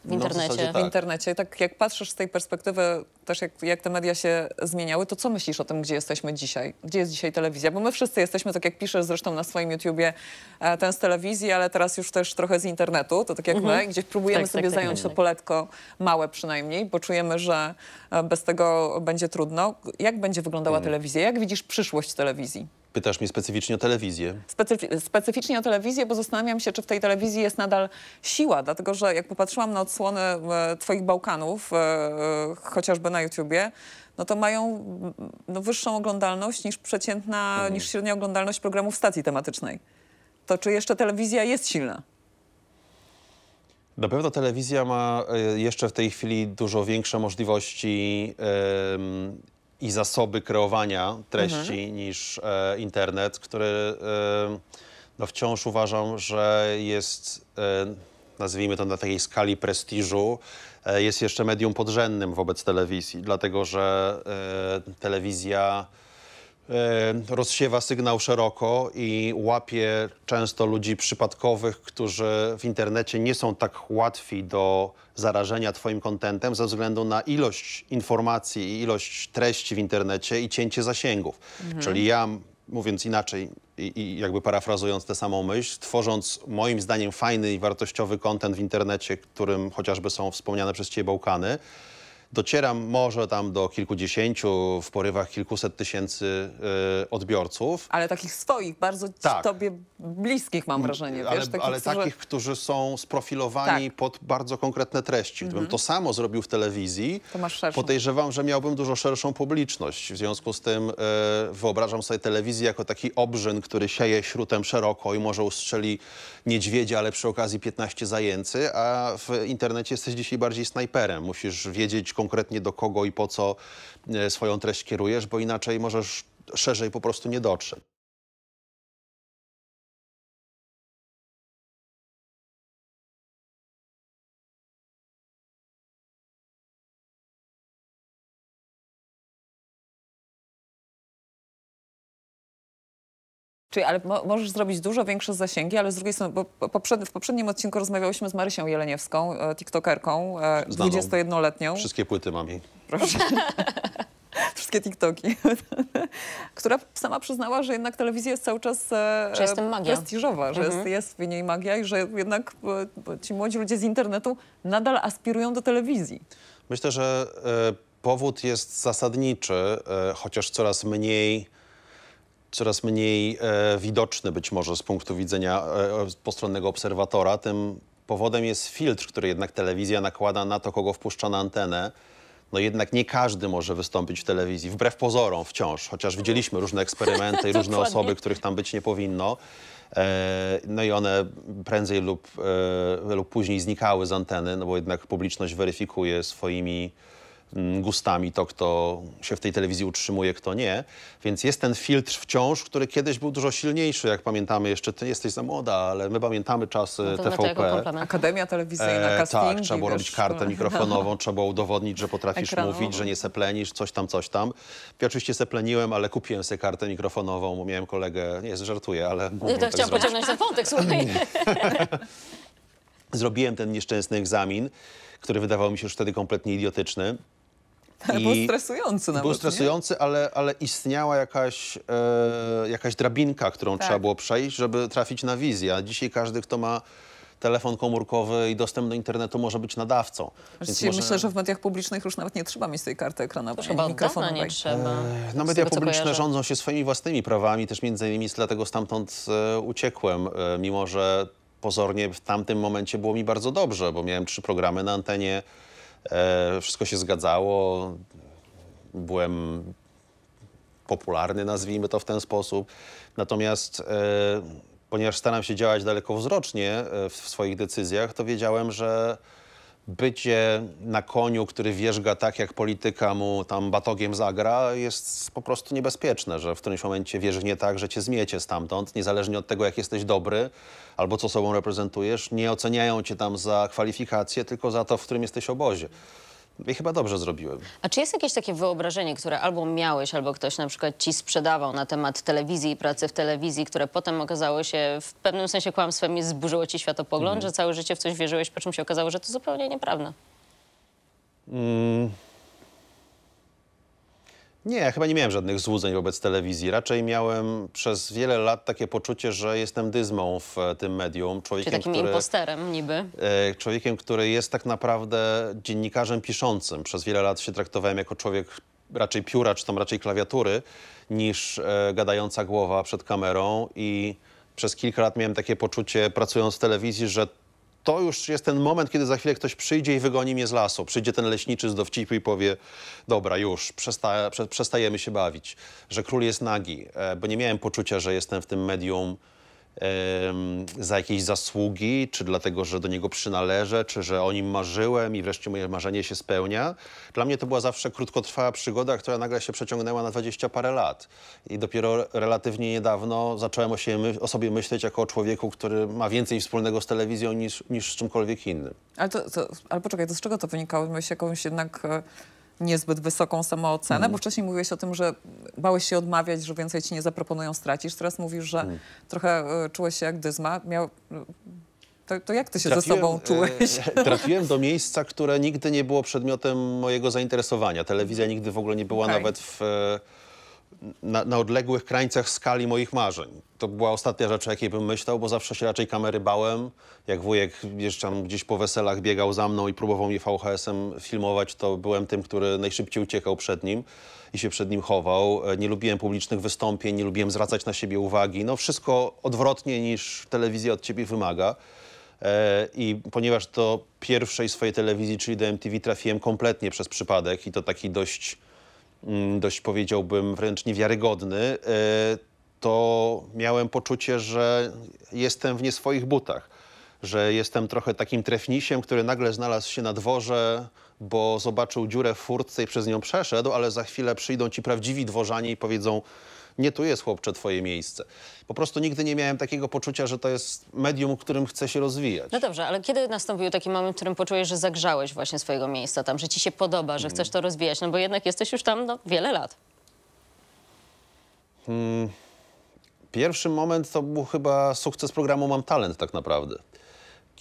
No, w internecie. No w, tak. w internecie. Tak jak patrzysz z tej perspektywy też jak, jak te media się zmieniały, to co myślisz o tym, gdzie jesteśmy dzisiaj? Gdzie jest dzisiaj telewizja? Bo my wszyscy jesteśmy, tak jak piszesz zresztą na swoim YouTubie, e, ten z telewizji, ale teraz już też trochę z internetu, to tak jak mhm. my, gdzieś próbujemy tak, sobie tak, zająć to poletko, małe przynajmniej, bo czujemy, że e, bez tego będzie trudno. Jak będzie wyglądała mhm. telewizja? Jak widzisz przyszłość telewizji? Pytasz mnie specyficznie o telewizję. specyficznie o telewizję, bo zastanawiam się, czy w tej telewizji jest nadal siła, dlatego że jak popatrzyłam na odsłony e, Twoich Bałkanów, e, e, chociażby na YouTubie, no to mają mm, no, wyższą oglądalność niż przeciętna, mhm. niż średnia oglądalność programów stacji tematycznej. To czy jeszcze telewizja jest silna? Na pewno telewizja ma e, jeszcze w tej chwili dużo większe możliwości i zasoby kreowania treści mhm. niż e, internet, który e, no wciąż uważam, że jest, e, nazwijmy to na takiej skali prestiżu, e, jest jeszcze medium podrzędnym wobec telewizji, dlatego że e, telewizja E, rozsiewa sygnał szeroko i łapie często ludzi przypadkowych, którzy w internecie nie są tak łatwi do zarażenia Twoim kontentem ze względu na ilość informacji i ilość treści w internecie i cięcie zasięgów. Mhm. Czyli ja, mówiąc inaczej i, i, jakby parafrazując tę samą myśl, tworząc moim zdaniem fajny i wartościowy kontent w internecie, którym chociażby są wspomniane przez Ciebie Bałkany, Docieram może tam do kilkudziesięciu, w porywach kilkuset tysięcy y, odbiorców. Ale takich swoich, bardzo tak. tobie bliskich mam mm, wrażenie. Wiesz? Ale, takich, ale którzy... takich, którzy są sprofilowani tak. pod bardzo konkretne treści. Gdybym mhm. to samo zrobił w telewizji, to masz podejrzewam, że miałbym dużo szerszą publiczność. W związku z tym y, wyobrażam sobie telewizję jako taki obrzyn, który sieje śrutem szeroko i może ustrzeli niedźwiedzia, ale przy okazji 15 zajęcy, a w internecie jesteś dzisiaj bardziej snajperem. Musisz wiedzieć konkretnie do kogo i po co e, swoją treść kierujesz, bo inaczej możesz szerzej po prostu nie dotrzeć. Czyli ale mo możesz zrobić dużo większe zasięgi, ale z drugiej strony, bo poprzed w poprzednim odcinku rozmawiałyśmy z Marysią Jeleniewską, e, tiktokerką, e, 21-letnią. Wszystkie płyty mam jej. Proszę. Wszystkie TikToki. Która sama przyznała, że jednak telewizja jest cały czas e, prestiżowa, że mhm. jest, jest w niej magia i że jednak e, ci młodzi ludzie z internetu nadal aspirują do telewizji. Myślę, że e, powód jest zasadniczy, e, chociaż coraz mniej coraz mniej e, widoczny być może z punktu widzenia e, e, postronnego obserwatora, tym powodem jest filtr, który jednak telewizja nakłada na to, kogo wpuszcza na antenę. No jednak nie każdy może wystąpić w telewizji, wbrew pozorom wciąż, chociaż widzieliśmy różne eksperymenty i różne osoby, których tam być nie powinno. E, no i one prędzej lub, e, lub później znikały z anteny, no bo jednak publiczność weryfikuje swoimi Mm, gustami, to kto się w tej telewizji utrzymuje, kto nie. Więc jest ten filtr wciąż, który kiedyś był dużo silniejszy, jak pamiętamy jeszcze, ty jesteś za młoda, ale my pamiętamy czasy no TVP. Akademia telewizyjna, e, Tak, trzeba było robić kartę mikrofonową, trzeba było udowodnić, że potrafisz Ekranowo. mówić, że nie seplenisz, coś tam, coś tam. Ja oczywiście sepleniłem, ale kupiłem sobie kartę mikrofonową, miałem kolegę, nie, żartuję, ale... Ja tak chciałam pociągnąć ten wątek, słuchaj. Zrobiłem ten nieszczęsny egzamin, który wydawał mi się już wtedy kompletnie idiotyczny. I był stresujący nawet. Był stresujący, ale, ale istniała jakaś, e, jakaś drabinka, którą tak. trzeba było przejść, żeby trafić na wizję. A dzisiaj każdy, kto ma telefon komórkowy i dostęp do internetu może być nadawcą. Więc może... Myślę, że w mediach publicznych już nawet nie trzeba mieć tej karty ekranowej. Chyba mikrofonu nie trzeba. E, no, media publiczne rządzą się swoimi własnymi prawami, też między innymi dlatego stamtąd e, uciekłem, e, mimo że pozornie w tamtym momencie było mi bardzo dobrze, bo miałem trzy programy na antenie E, wszystko się zgadzało. Byłem popularny, nazwijmy to w ten sposób. Natomiast e, ponieważ staram się działać dalekowzrocznie e, w swoich decyzjach, to wiedziałem, że bycie na koniu, który wierzga tak, jak polityka mu tam batogiem zagra, jest po prostu niebezpieczne, że w którymś momencie wierzgnie tak, że cię zmiecie stamtąd, niezależnie od tego, jak jesteś dobry albo co sobą reprezentujesz. Nie oceniają cię tam za kwalifikacje, tylko za to, w którym jesteś obozie. I chyba dobrze zrobiłem. A czy jest jakieś takie wyobrażenie, które albo miałeś, albo ktoś na przykład ci sprzedawał na temat telewizji i pracy w telewizji, które potem okazało się w pewnym sensie kłamstwem i zburzyło ci światopogląd, mm. że całe życie w coś wierzyłeś, po czym się okazało, że to zupełnie nieprawda? Mm. Nie, ja chyba nie miałem żadnych złudzeń wobec telewizji. Raczej miałem przez wiele lat takie poczucie, że jestem dyzmą w e, tym medium. Człowiekiem, Czyli takim który, imposterem niby. E, człowiekiem, który jest tak naprawdę dziennikarzem piszącym. Przez wiele lat się traktowałem jako człowiek raczej pióra, czy tam raczej klawiatury, niż e, gadająca głowa przed kamerą i przez kilka lat miałem takie poczucie, pracując w telewizji, że to już jest ten moment, kiedy za chwilę ktoś przyjdzie i wygoni mnie z lasu. Przyjdzie ten leśniczy z dowcipu i powie, dobra, już, przesta przestajemy się bawić, że król jest nagi, e, bo nie miałem poczucia, że jestem w tym medium za jakieś zasługi, czy dlatego, że do niego przynależę, czy że o nim marzyłem i wreszcie moje marzenie się spełnia. Dla mnie to była zawsze krótkotrwała przygoda, która nagle się przeciągnęła na dwadzieścia parę lat. I dopiero relatywnie niedawno zacząłem o, o, sobie myśleć jako o człowieku, który ma więcej wspólnego z telewizją niż, niż z czymkolwiek innym. Ale, to, to, ale poczekaj, to z czego to wynikało? Miałeś jakąś jednak... Y niezbyt wysoką samoocenę, mm. bo wcześniej mówiłeś o tym, że bałeś się odmawiać, że więcej ci nie zaproponują, stracisz. Teraz mówisz, że mm. trochę y, czułeś się jak dyzma. Miał, e, to, to, jak ty się trafiłem, ze sobą e, czułeś? trafiłem do miejsca, które nigdy nie było przedmiotem mojego zainteresowania. Telewizja nigdy w ogóle nie była okay. nawet w na, na, odległych krańcach skali moich marzeń. To była ostatnia rzecz, o jakiej bym myślał, bo zawsze się raczej kamery bałem. Jak wujek jeszcze gdzieś po weselach biegał za mną i próbował mnie VHS-em filmować, to byłem tym, który najszybciej uciekał przed nim i się przed nim chował. E, nie lubiłem publicznych wystąpień, nie lubiłem zwracać na siebie uwagi. No wszystko odwrotnie niż telewizja od ciebie wymaga. E, I ponieważ do pierwszej swojej telewizji, czyli do MTV, trafiłem kompletnie przez przypadek i to taki dość Mm, dość powiedziałbym wręcz niewiarygodny, e, to miałem poczucie, że jestem w nie swoich butach, że jestem trochę takim trefnisiem, który nagle znalazł się na dworze, bo zobaczył dziurę w furtce i przez nią przeszedł, ale za chwilę przyjdą ci prawdziwi dworzanie i powiedzą nie tu jest chłopcze twoje miejsce. Po prostu nigdy nie miałem takiego poczucia, że to jest medium, którym chcę się rozwijać. No dobrze, ale kiedy nastąpił taki moment, w którym poczułeś, że zagrzałeś właśnie swojego miejsca tam, że ci się podoba, że mhm. chcesz to rozwijać, no bo jednak jesteś już tam no, wiele lat. Hmm. Pierwszy moment to był chyba sukces programu Mam Talent tak naprawdę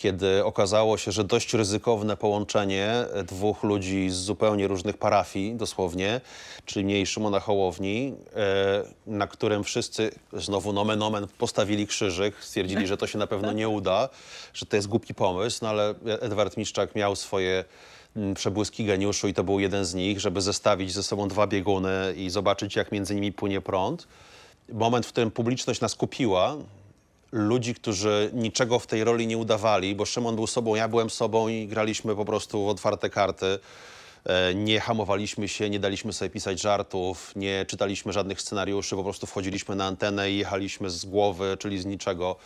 kiedy okazało się, że dość ryzykowne połączenie e, dwóch ludzi z zupełnie różnych parafii, dosłownie, czyli mniej Szymona Hołowni, e, na którym wszyscy znowu nomen omen postawili krzyżyk, stwierdzili, że to się na pewno nie uda, że to jest głupi pomysł, no ale e- Edward Miszczak miał swoje mm, przebłyski geniuszu i to był jeden z nich, żeby zestawić ze sobą dwa bieguny i zobaczyć, jak między nimi płynie prąd. Moment, w którym publiczność nas kupiła, ludzi, którzy niczego w tej roli nie udawali, bo Szymon był sobą, ja byłem sobą i graliśmy po prostu w otwarte karty. E, nie hamowaliśmy się, nie daliśmy sobie pisać żartów, nie czytaliśmy żadnych scenariuszy, po prostu wchodziliśmy na antenę i jechaliśmy z głowy, czyli z niczego.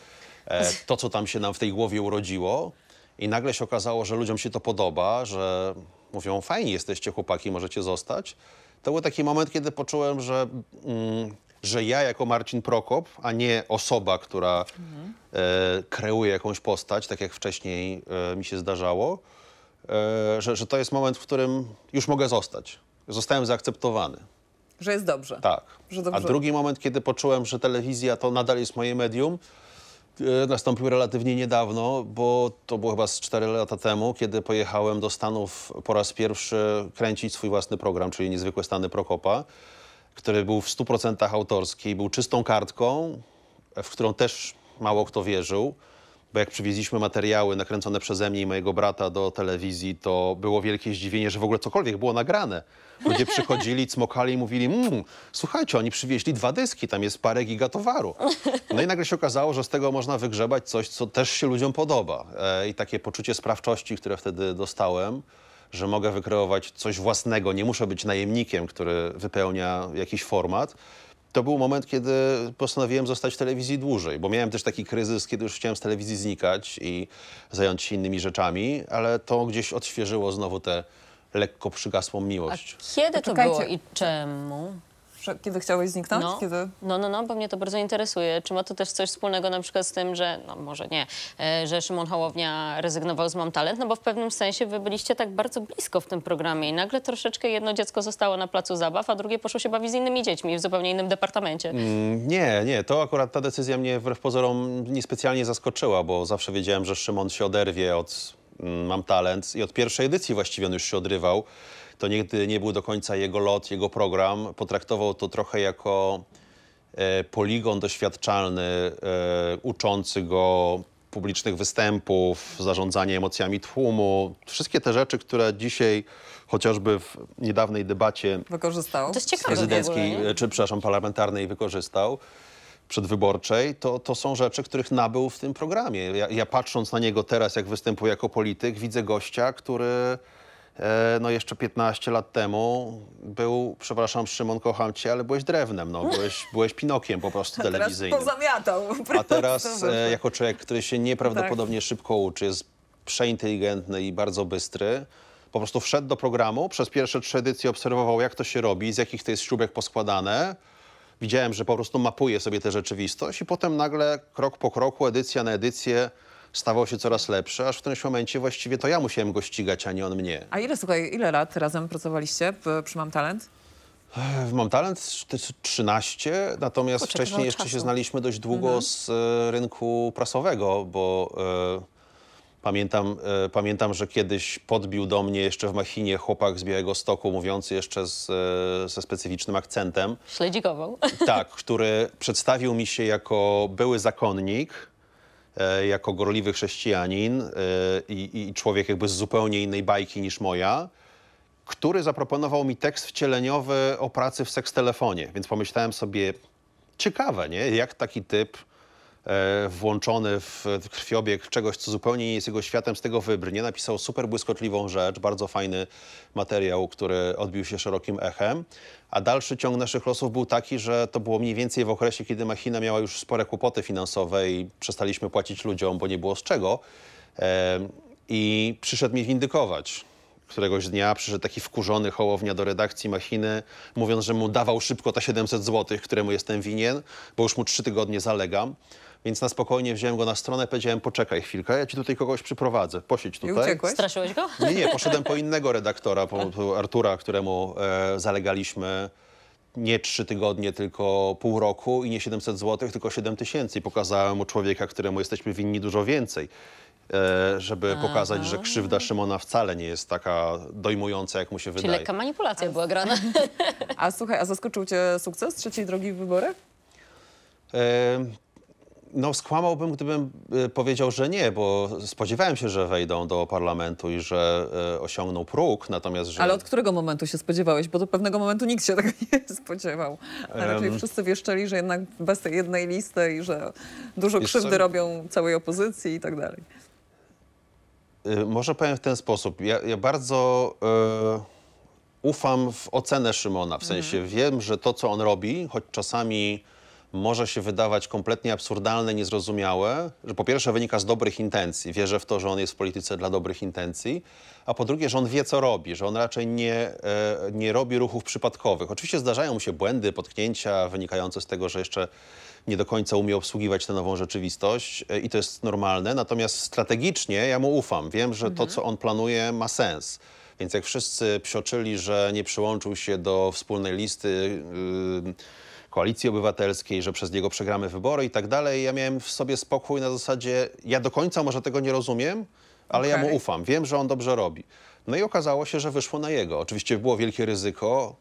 E, to, co tam się nam w tej głowie urodziło. I nagle się okazało, że ludziom się to podoba, że mówią, fajni jesteście chłopaki, możecie zostać. To był taki moment, kiedy poczułem, że... Mm, że ja jako Marcin Prokop, a nie osoba, która mhm. e, kreuje jakąś postać, tak jak wcześniej e, mi się zdarzało, e, że, że to jest moment, w którym już mogę zostać. Zostałem zaakceptowany. Że jest dobrze. Tak. Że dobrze. A drugi moment, kiedy poczułem, że telewizja to nadal jest moje medium, e, nastąpił relatywnie niedawno, bo to było chyba z 4 lata temu, kiedy pojechałem do Stanów po raz pierwszy kręcić swój własny program, czyli Niezwykłe Stany Prokopa który był w 100% autorski, był czystą kartką, w którą też mało kto wierzył, bo jak przywieźliśmy materiały nakręcone przeze mnie i mojego brata do telewizji, to było wielkie zdziwienie, że w ogóle cokolwiek było nagrane. Ludzie przychodzili, cmokali i mówili, mmm, słuchajcie, oni przywieźli dwa dyski, tam jest parę giga towaru. No i nagle się okazało, że z tego można wygrzebać coś, co też się ludziom podoba. E, I takie poczucie sprawczości, które wtedy dostałem, że mogę wykreować coś własnego, nie muszę być najemnikiem, który wypełnia jakiś format, to był moment, kiedy postanowiłem zostać w telewizji dłużej, bo miałem też taki kryzys, kiedy już chciałem z telewizji znikać i zająć się innymi rzeczami, ale to gdzieś odświeżyło znowu tę lekko przygasłą miłość. A kiedy no to było i czemu? kiedy chciałeś zniknąć? No, kiedy? no, no, no, bo mnie to bardzo interesuje. Czy ma to też coś wspólnego na przykład z tym, że, no może nie, e, że Szymon Hołownia rezygnował z Mam Talent, no bo w pewnym sensie wy byliście tak bardzo blisko w tym programie i nagle troszeczkę jedno dziecko zostało na placu zabaw, a drugie poszło się bawić z innymi dziećmi w zupełnie innym departamencie. Mm, nie, nie, to akurat ta decyzja mnie wbrew pozorom niespecjalnie zaskoczyła, bo zawsze wiedziałem, że Szymon się oderwie od mm, Mam Talent i od pierwszej edycji właściwie on już się odrywał to nigdy nie był do końca jego lot, jego program. Potraktował to trochę jako e, poligon doświadczalny, e, uczący go publicznych występów, zarządzanie emocjami tłumu. Wszystkie te rzeczy, które dzisiaj chociażby w niedawnej debacie wykorzystał. prezydenckiej, ogóle, e, czy przepraszam, parlamentarnej wykorzystał przedwyborczej, to, to są rzeczy, których nabył w tym programie. Ja, ja patrząc na niego teraz, jak występuje jako polityk, widzę gościa, który E, no jeszcze 15 lat temu był, przepraszam Szymon, kocham cię, ale byłeś drewnem, no, byłeś, byłeś Pinokiem po prostu telewizyjnym. pozamiatał. A teraz e, jako człowiek, który się nieprawdopodobnie tak. szybko uczy, jest przeinteligentny i bardzo bystry, po prostu wszedł do programu, przez pierwsze trzy edycje obserwował, jak to się robi, z jakich to jest śrubek poskładane, widziałem, że po prostu mapuje sobie tę rzeczywistość i potem nagle krok po kroku, edycja na edycję stawał się coraz lepszy, aż w którymś momencie właściwie to ja musiałem go ścigać, a nie on mnie. A ile, słuchaj, ile lat razem pracowaliście przy Mam Talent? W Mam Talent 13, natomiast Poczekaj, wcześniej jeszcze czasu. się znaliśmy dość długo mhm. z e, rynku prasowego, bo e, pamiętam, e, pamiętam, że kiedyś podbił do mnie jeszcze w machinie chłopak z Białego Stoku, mówiący jeszcze z, e, ze specyficznym akcentem. Śledzikował. Tak, który przedstawił mi się jako były zakonnik E, jako gorliwy chrześcijanin e, i, człowiek jakby z zupełnie innej bajki niż moja, który zaproponował mi tekst wcieleniowy o pracy w telefonie. Więc pomyślałem sobie, ciekawe, nie? Jak taki typ E, włączony w krwiobieg czegoś, co zupełnie nie jest jego światem, z tego wybrnie. Napisał super błyskotliwą rzecz, bardzo fajny materiał, który odbił się szerokim echem. A dalszy ciąg naszych losów był taki, że to było mniej więcej w okresie, kiedy machina miała już spore kłopoty finansowe i przestaliśmy płacić ludziom, bo nie było z czego. E, I przyszedł mnie windykować któregoś dnia przyszedł taki wkurzony Hołownia do redakcji Machiny, mówiąc, że mu dawał szybko te 700 zł, któremu jestem winien, bo już mu trzy tygodnie zalegam. Więc na spokojnie wziąłem go na stronę, powiedziałem, poczekaj chwilkę, ja ci tutaj kogoś przyprowadzę, posiedź tutaj. I uciekłeś? Straszyłeś go? Nie, nie, poszedłem po innego redaktora, po, po Artura, któremu e, zalegaliśmy nie trzy tygodnie, tylko pół roku i nie 700 zł, tylko 7 tysięcy. I pokazałem mu człowieka, któremu jesteśmy winni dużo więcej, e, żeby pokazać, że krzywda Szymona wcale nie jest taka dojmująca, jak mu się Czyli wydaje. Czyli lekka manipulacja była grana. A słuchaj, a zaskoczył cię sukces trzeciej drogi w wyborach? E, no skłamałbym, gdybym e, powiedział, że nie, bo spodziewałem się, że wejdą do parlamentu i że e, osiągną próg, natomiast... Że... Ale od którego momentu się spodziewałeś? Bo do pewnego momentu nikt się tego nie spodziewał. raczej um... wszyscy wieszczeli, że jednak bez tej jednej listy i że dużo Wiesz krzywdy co? robią całej opozycji i tak dalej. E, może powiem w ten sposób. Ja, ja bardzo... ufam w ocenę Szymona. W sensie mhm. wiem, że to, co on robi, choć czasami może się wydawać kompletnie absurdalne, niezrozumiałe, że po pierwsze wynika z dobrych intencji, wierzę w to, że on jest w polityce dla dobrych intencji, a po drugie, że on wie, co robi, że on raczej nie, e, nie robi ruchów przypadkowych. Oczywiście zdarzają mu się błędy, potknięcia wynikające z tego, że jeszcze nie do końca umie obsługiwać tę nową rzeczywistość e, i to jest normalne, natomiast strategicznie ja mu ufam, wiem, że mhm. to, co on planuje, ma sens. Więc jak wszyscy psioczyli, że nie przyłączył się do wspólnej listy yy, Koalicji Obywatelskiej, że przez niego przegramy wybory i tak dalej. Ja miałem w sobie spokój na zasadzie, ja do końca może tego nie rozumiem, ale okay. ja mu ufam, wiem, że on dobrze robi. No i okazało się, że wyszło na jego. Oczywiście było wielkie ryzyko,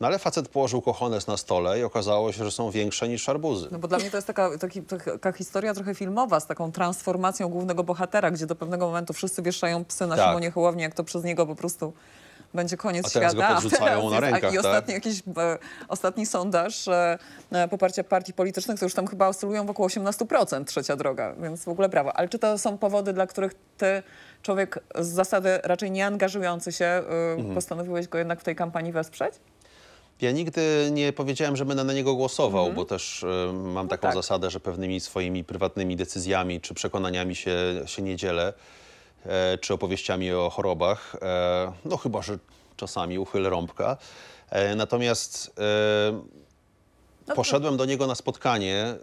no ale facet położył kochones na stole i okazało się, że są większe niż arbuzy. No bo dla mnie to jest taka, taki, taka historia trochę filmowa z taką transformacją głównego bohatera, gdzie do pewnego momentu wszyscy wieszają psy na tak. Szymonie Hołowni, jak to przez niego po prostu będzie koniec a teraz świata. Go podrzucają na rękach, I tak? ostatni, tak? jakiś, e, ostatni sondaż e, e, poparcia partii politycznych, to już tam chyba oscylują wokół 18%, trzecia droga, więc w ogóle brawo. Ale czy to są powody, dla których ty, człowiek z zasady raczej nie angażujący się, mhm. postanowiłeś go jednak w tej kampanii wesprzeć? Ja nigdy nie powiedziałem, że będę na niego głosował, mhm. bo też y, mam no taką tak. zasadę, że pewnymi swoimi prywatnymi decyzjami czy przekonaniami się, się nie dzielę. E, czy opowieściami o chorobach, e, no chyba, że czasami uchyl rąbka. E, natomiast no Poszedłem do niego na spotkanie,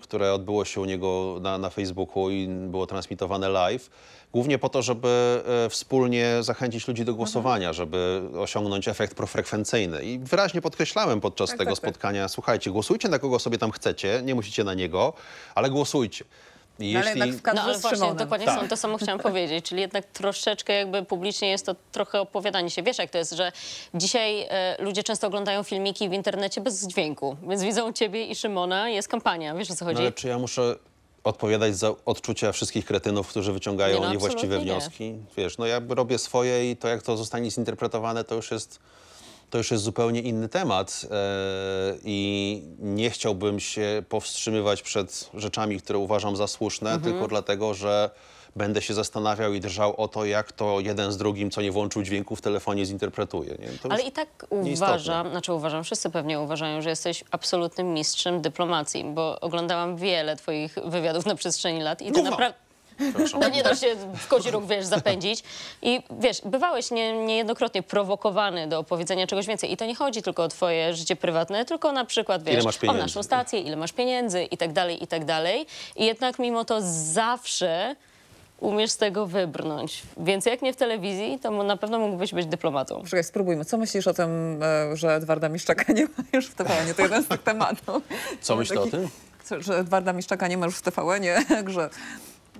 które odbyło się u niego na, na Facebooku i było transmitowane live, głównie po to, żeby wspólnie zachęcić ludzi do głosowania, mhm. żeby osiągnąć efekt profrekwencyjny. I wyraźnie podkreślałem podczas tak, tego tak, tak, spotkania, słuchajcie, głosujcie na kogo sobie tam chcecie, nie musicie na niego, ale głosujcie. No, ale jednak w no ale właśnie, dokładnie tak. to samo chciałam powiedzieć, czyli jednak troszeczkę jakby publicznie jest to trochę opowiadanie się. Wiesz jak to jest, że dzisiaj e, ludzie często oglądają filmiki w internecie bez dźwięku, więc widzą ciebie i Szymona, jest kampania, wiesz o co chodzi? No, ale czy ja muszę odpowiadać za odczucia wszystkich kretynów, którzy wyciągają nie, no, niewłaściwe wnioski? Wiesz, no ja robię swoje i to jak to zostanie zinterpretowane, to już jest to już jest zupełnie inny temat e, i nie chciałbym się powstrzymywać przed rzeczami, które uważam za słuszne, mhm. tylko dlatego, że będę się zastanawiał i drżał o to, jak to jeden z drugim, co nie włączył dźwięku w telefonie, zinterpretuje. Ale i tak uważam, znaczy uważam, wszyscy pewnie uważają, że jesteś absolutnym mistrzem dyplomacji, bo oglądałam wiele twoich wywiadów na przestrzeni lat i to naprawdę... No nie da się w kozi róg, wiesz, zapędzić. I wiesz, bywałeś nie, niejednokrotnie prowokowany do opowiedzenia czegoś więcej. I to nie chodzi tylko o twoje życie prywatne, tylko na przykład, wiesz, o naszą stację, ile masz pieniędzy i tak dalej, i tak dalej. I jednak mimo to zawsze umiesz z tego wybrnąć. Więc jak nie w telewizji, to na pewno mógłbyś być dyplomatą. Czekaj, spróbujmy. Co myślisz o tym, e, że Edwarda Miszczaka nie ma już w tvn To jeden z tych tematów. Co myślisz o tym? Że Edwarda Miszczaka nie ma już w tvn nie że...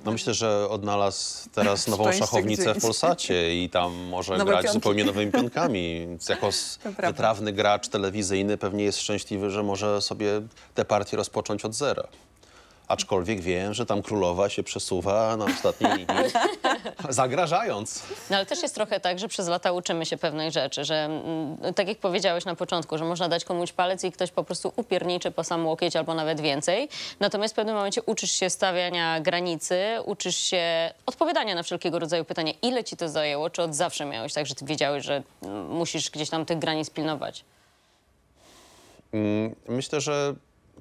No myślę, że odnalazł teraz nową Szczęście szachownicę w Polsacie i tam może Nowe grać zupełnie nowymi pionkami. jako wytrawny gracz telewizyjny pewnie jest szczęśliwy, że może sobie te partie rozpocząć od zera aczkolwiek wiem, że tam królowa się przesuwa na ostatniej linii, zagrażając. No ale też jest trochę tak, że przez lata uczymy się pewnych rzeczy, że mm, tak jak powiedziałeś na początku, że można dać komuś palec i ktoś po prostu upierniczy po sam łokieć albo nawet więcej. Natomiast w pewnym momencie uczysz się stawiania granicy, uczysz się odpowiadania na wszelkiego rodzaju pytania, ile ci to zajęło, czy od zawsze miałeś tak, że ty wiedziałeś, że mm, musisz gdzieś tam tych granic pilnować. Mm, myślę, że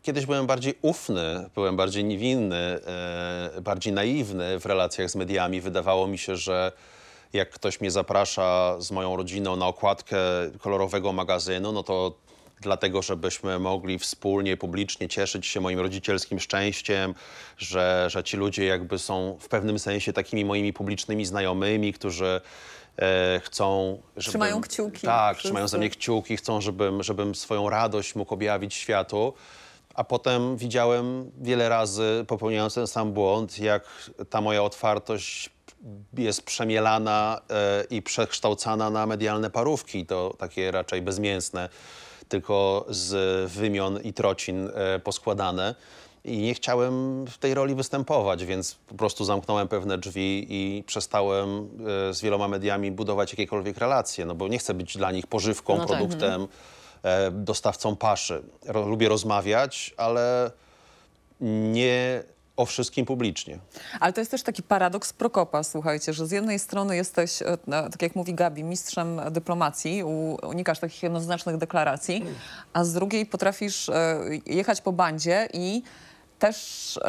kiedyś byłem bardziej ufny, byłem bardziej niewinny, e, bardziej naiwny w relacjach z mediami. Wydawało mi się, że jak ktoś mnie zaprasza z moją rodziną na okładkę kolorowego magazynu, no to dlatego, żebyśmy mogli wspólnie, publicznie cieszyć się moim rodzicielskim szczęściem, że, że ci ludzie jakby są w pewnym sensie takimi moimi publicznymi znajomymi, którzy e, chcą... Żebym, trzymają kciuki. Tak, trzymają za mnie kciuki, chcą, żebym, żebym swoją radość mógł objawić światu. A potem widziałem wiele razy popełniając ten sam błąd, jak ta moja otwartość jest przemielana e, i przekształcana na medialne parówki, to takie raczej bezmięsne, tylko z wymion i trocin e, poskładane. I nie chciałem w tej roli występować, więc po prostu zamknąłem pewne drzwi i przestałem e, z wieloma mediami budować jakiekolwiek relacje, no bo nie chcę być dla nich pożywką, no tak, produktem. Tak, E, dostawcą paszy. Lubię rozmawiać, ale nie o wszystkim publicznie. Ale to jest też taki paradoks Prokopa, słuchajcie, że z jednej strony jesteś, e, no, tak jak mówi Gabi, mistrzem dyplomacji, unikasz takich jednoznacznych deklaracji, a z drugiej potrafisz e, jechać po bandzie i też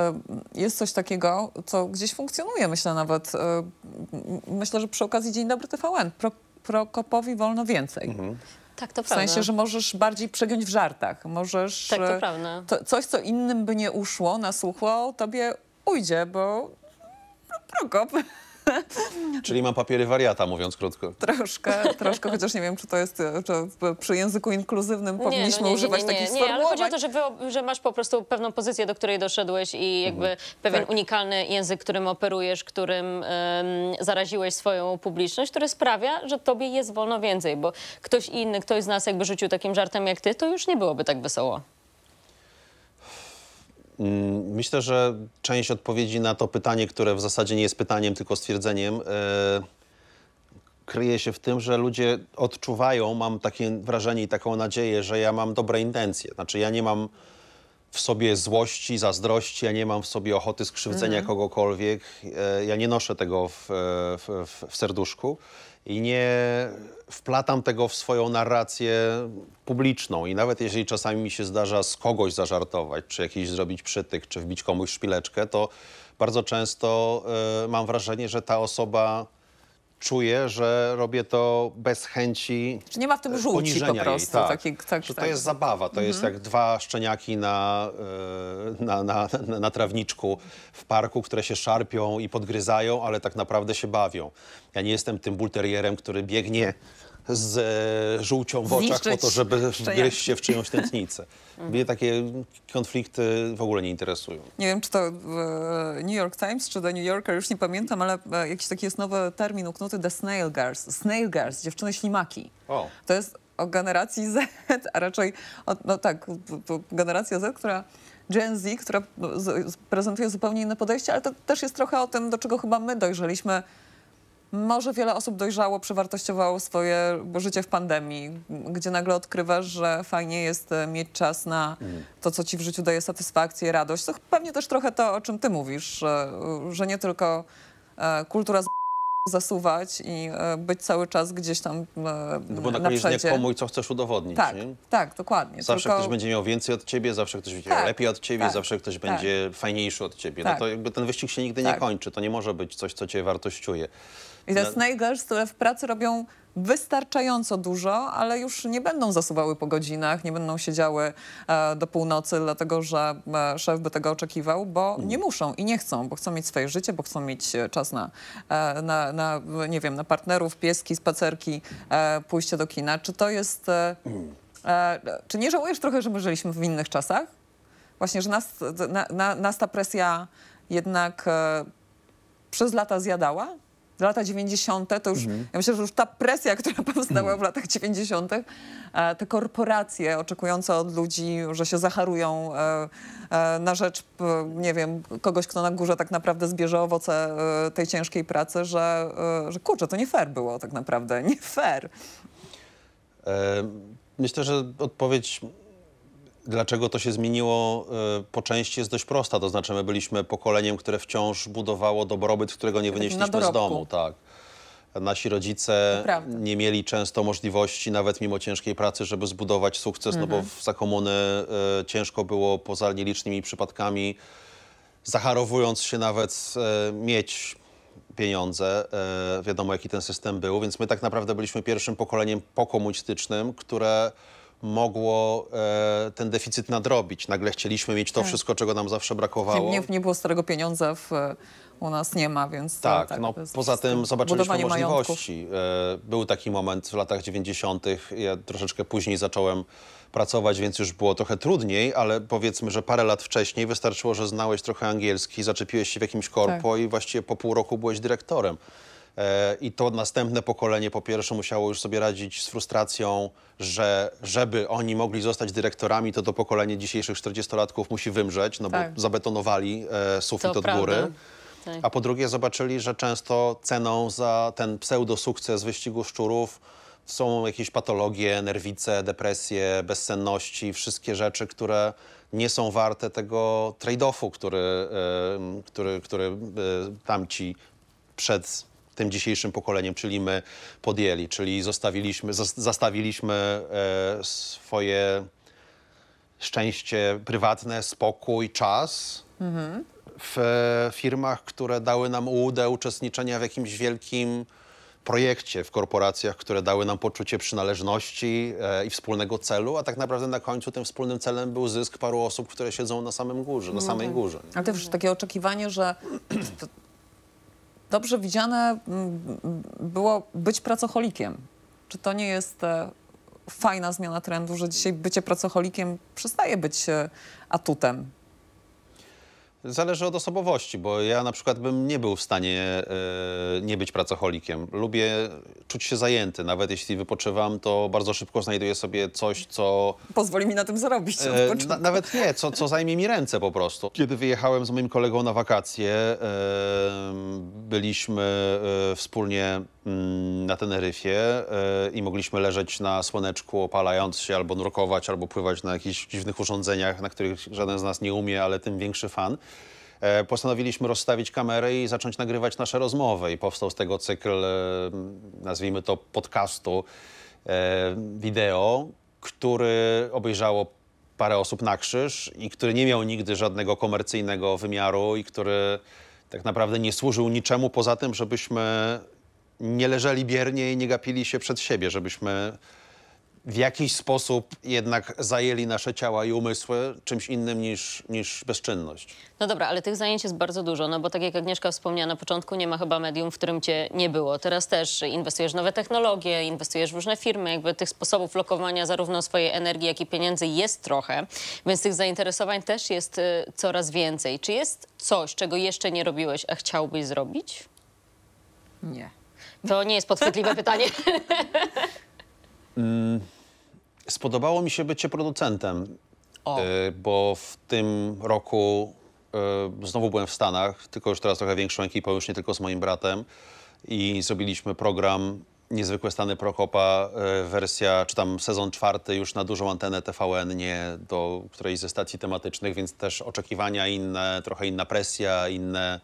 jest coś takiego, co gdzieś funkcjonuje, myślę nawet, myślę, że przy okazji Dzień Dobry TVN, Pro Prokopowi wolno więcej. Mhm. Tak, to w prawda. sensie, że możesz bardziej przegiąć w żartach. Możesz tak, to e, prawda. To, coś, co innym by nie uszło, nasłuchło, tobie ujdzie, bo Prokop Czyli mam papiery wariata, mówiąc krótko. Troszkę, troszkę, chociaż nie wiem, czy to jest czy przy języku inkluzywnym nie, powinniśmy no nie, używać takich sformułowań. Nie, ale chodzi o to, że, wy, że, masz po prostu pewną pozycję, do której doszedłeś i jakby mhm. pewien tak. unikalny język, którym operujesz, którym um, zaraziłeś swoją publiczność, który sprawia, że tobie jest wolno więcej, bo ktoś inny, ktoś z nas jakby rzucił takim żartem jak ty, to już nie byłoby tak wesoło. Mm, myślę, że część odpowiedzi na to pytanie, które w zasadzie nie jest pytaniem, tylko stwierdzeniem, e, kryje się w tym, że ludzie odczuwają, mam takie wrażenie i taką nadzieję, że ja mam dobre intencje. Znaczy ja nie mam w sobie złości, zazdrości, ja nie mam w sobie ochoty skrzywdzenia mm. kogokolwiek, e, ja nie noszę tego w, e, w, w serduszku i nie wplatam tego w swoją narrację publiczną. I nawet jeżeli czasami mi się zdarza z kogoś zażartować, czy jakiś zrobić przytyk, czy wbić komuś szpileczkę, to bardzo często y, mam wrażenie, że ta osoba czuję, że robię to bez chęci Czy nie ma w tym żółci po prostu? Tak. Taki, tak, to tak. jest zabawa, to jest mhm. jak dwa szczeniaki na, e, na, na, na, na trawniczku w parku, które się szarpią i podgryzają, ale tak naprawdę się bawią. Ja nie jestem tym bulterierem, który biegnie z e, żółcią w oczach Zniszczyć. po to, żeby wgryźć się w czyjąś tętnicę. Mnie takie konflikty w ogóle nie interesują. Nie wiem, czy to e, New York Times, czy The New Yorker, już nie pamiętam, ale e, jakiś taki jest nowy termin uknuty, the snail girls. Snail girls, dziewczyny ślimaki. O. To jest o generacji Z, a raczej, o, no tak, generacja Z, która Gen Z, która no, prezentuje zupełnie inne podejście, ale to też jest trochę o tym, do czego chyba my dojrzeliśmy może wiele osób dojrzało, przewartościowało swoje życie w pandemii, gdzie nagle odkrywasz, że fajnie jest e, mieć czas na mhm. to, co ci w życiu daje satysfakcję, radość. To pewnie też trochę to, o czym ty mówisz, że, że nie tylko e, kultura zasuwać i e, być cały czas gdzieś tam no bo na koniec dnia komuś, co chcesz udowodnić. Tak, nie? tak, dokładnie. Zawsze Tylko... ktoś będzie miał więcej od ciebie, zawsze ktoś będzie tak, lepiej od ciebie, tak, zawsze ktoś tak. będzie fajniejszy od ciebie. No tak. to jakby ten wyścig się nigdy nie tak. kończy. To nie może być coś, co cię wartościuje. I te jest no. Snagers, które w pracy robią wystarczająco dużo, ale już nie będą zasuwały po godzinach, nie będą siedziały e, do północy, dlatego że e, szef by tego oczekiwał, bo mm. nie muszą i nie chcą, bo chcą mieć swoje życie, bo chcą mieć e, czas na, e, na, na nie wiem, na partnerów, pieski, spacerki, e, pójście do kina. Czy to jest... E, czy nie żałujesz trochę, że my żyliśmy w innych czasach? Właśnie, że nas, na, na, nas ta presja jednak przez lata zjadała? lata 90. to już, mhm. ja myślę, że już ta presja, która powstała mhm. w latach 90., e, te korporacje oczekujące od ludzi, że się zacharują e, e, na rzecz, nie wiem, kogoś, kto na górze tak naprawdę zbierze owoce tej ciężkiej pracy, że, że kurczę, to nie fair było tak naprawdę, nie fair. Myślę, że odpowiedź Dlaczego to się zmieniło e, po części jest dość prosta, to znaczy my byliśmy pokoleniem, które wciąż budowało dobrobyt, którego nie wynieśliśmy z domu. Tak. Nasi rodzice nie mieli często możliwości, nawet mimo ciężkiej pracy, żeby zbudować sukces, mhm. no bo za mhm. zakomuny e, ciężko było poza nielicznymi przypadkami, zacharowując się nawet e, mieć pieniądze. wiadomo, jaki ten system był, więc my tak naprawdę byliśmy pierwszym pokoleniem pokomunistycznym, które mogło e, ten deficyt nadrobić. Nagle chcieliśmy mieć to tak. wszystko, czego nam zawsze brakowało. Nie, nie było starego pieniądza w, e, u nas nie ma, więc... Tak, tak no, poza tym zobaczyliśmy możliwości. E, był taki moment w latach 90. Ja troszeczkę później zacząłem pracować, więc już było trochę trudniej, ale powiedzmy, że parę lat wcześniej wystarczyło, że znałeś trochę angielski, zaczepiłeś się w jakimś korpo tak. i właściwie po pół roku byłeś dyrektorem. E, i to następne pokolenie po pierwsze musiało już sobie radzić z frustracją, że żeby oni mogli zostać dyrektorami, to to pokolenie dzisiejszych 40-latków musi wymrzeć, no bo tak. zabetonowali e, sufit od góry. Tak. A po drugie zobaczyli, że często ceną za ten pseudo-sukces wyścigu szczurów są jakieś patologie, nerwice, depresje, bezsenności, wszystkie rzeczy, które nie są warte tego trade-offu, który, e, który, który tamci przed tym dzisiejszym pokoleniem, czyli my podjęli, czyli zostawiliśmy, zastawiliśmy e, swoje szczęście prywatne, spokój, czas mhm. w e, firmach, które dały nam ułudę uczestniczenia w jakimś wielkim projekcie, w korporacjach, które dały nam poczucie przynależności e, i wspólnego celu, a tak naprawdę na końcu tym wspólnym celem był zysk paru osób, które siedzą na samym górze, na samej no tak. górze. Ale to też takie oczekiwanie, że dobrze widziane mm, było być pracocholikiem. Czy to nie jest e, fajna zmiana trendu, że dzisiaj bycie pracocholikiem przestaje być e, atutem? Zależy od osobowości, bo ja na przykład bym nie był w stanie e, nie być pracocholikiem. Lubię czuć się zajęty. Nawet jeśli wypoczywam, to bardzo szybko znajduję sobie coś, co... Pozwoli mi na tym zarobić. E, na, nawet nie, co, co zajmie mi ręce po prostu. Kiedy wyjechałem z moim kolegą na wakacje, e, byliśmy wspólnie Mm, na Teneryfie e, i mogliśmy leżeć na słoneczku opalając się albo nurkować, albo pływać na jakichś dziwnych urządzeniach, na których żaden z nas nie umie, ale tym większy fan e, postanowiliśmy rozstawić kamerę i zacząć nagrywać nasze rozmowy. I powstał z tego cykl, e, nazwijmy to podcastu, wideo, który obejrzało parę osób na krzyż i który nie miał nigdy żadnego komercyjnego wymiaru i który tak naprawdę nie służył niczemu poza tym, żebyśmy nie leżeli biernie i nie gapili się przed siebie, żebyśmy w jakiś sposób jednak zajęli nasze ciała i umysły czymś innym niż, niż bezczynność. No dobra, ale tych zajęć jest bardzo dużo, no bo tak jak Agnieszka wspomniała na początku, nie ma chyba medium, w którym cię nie było. Teraz też inwestujesz w nowe technologie, inwestujesz w różne firmy, jakby tych sposobów lokowania zarówno swojej energii, jak i pieniędzy jest trochę, więc tych zainteresowań też jest y, coraz więcej. Czy jest coś, czego jeszcze nie robiłeś, a chciałbyś zrobić? Nie. To nie jest podchwytliwe pytanie. Mm, spodobało mi się bycie producentem, y, bo w tym roku y, znowu byłem w Stanach, tylko już teraz trochę większą ekipą, już nie tylko z moim bratem. I zrobiliśmy program Niezwykłe Stany Prokopa, y, wersja, czy tam sezon czwarty już na dużą antenę TVN, nie do którejś ze stacji tematycznych, więc też oczekiwania inne, trochę inna presja, inne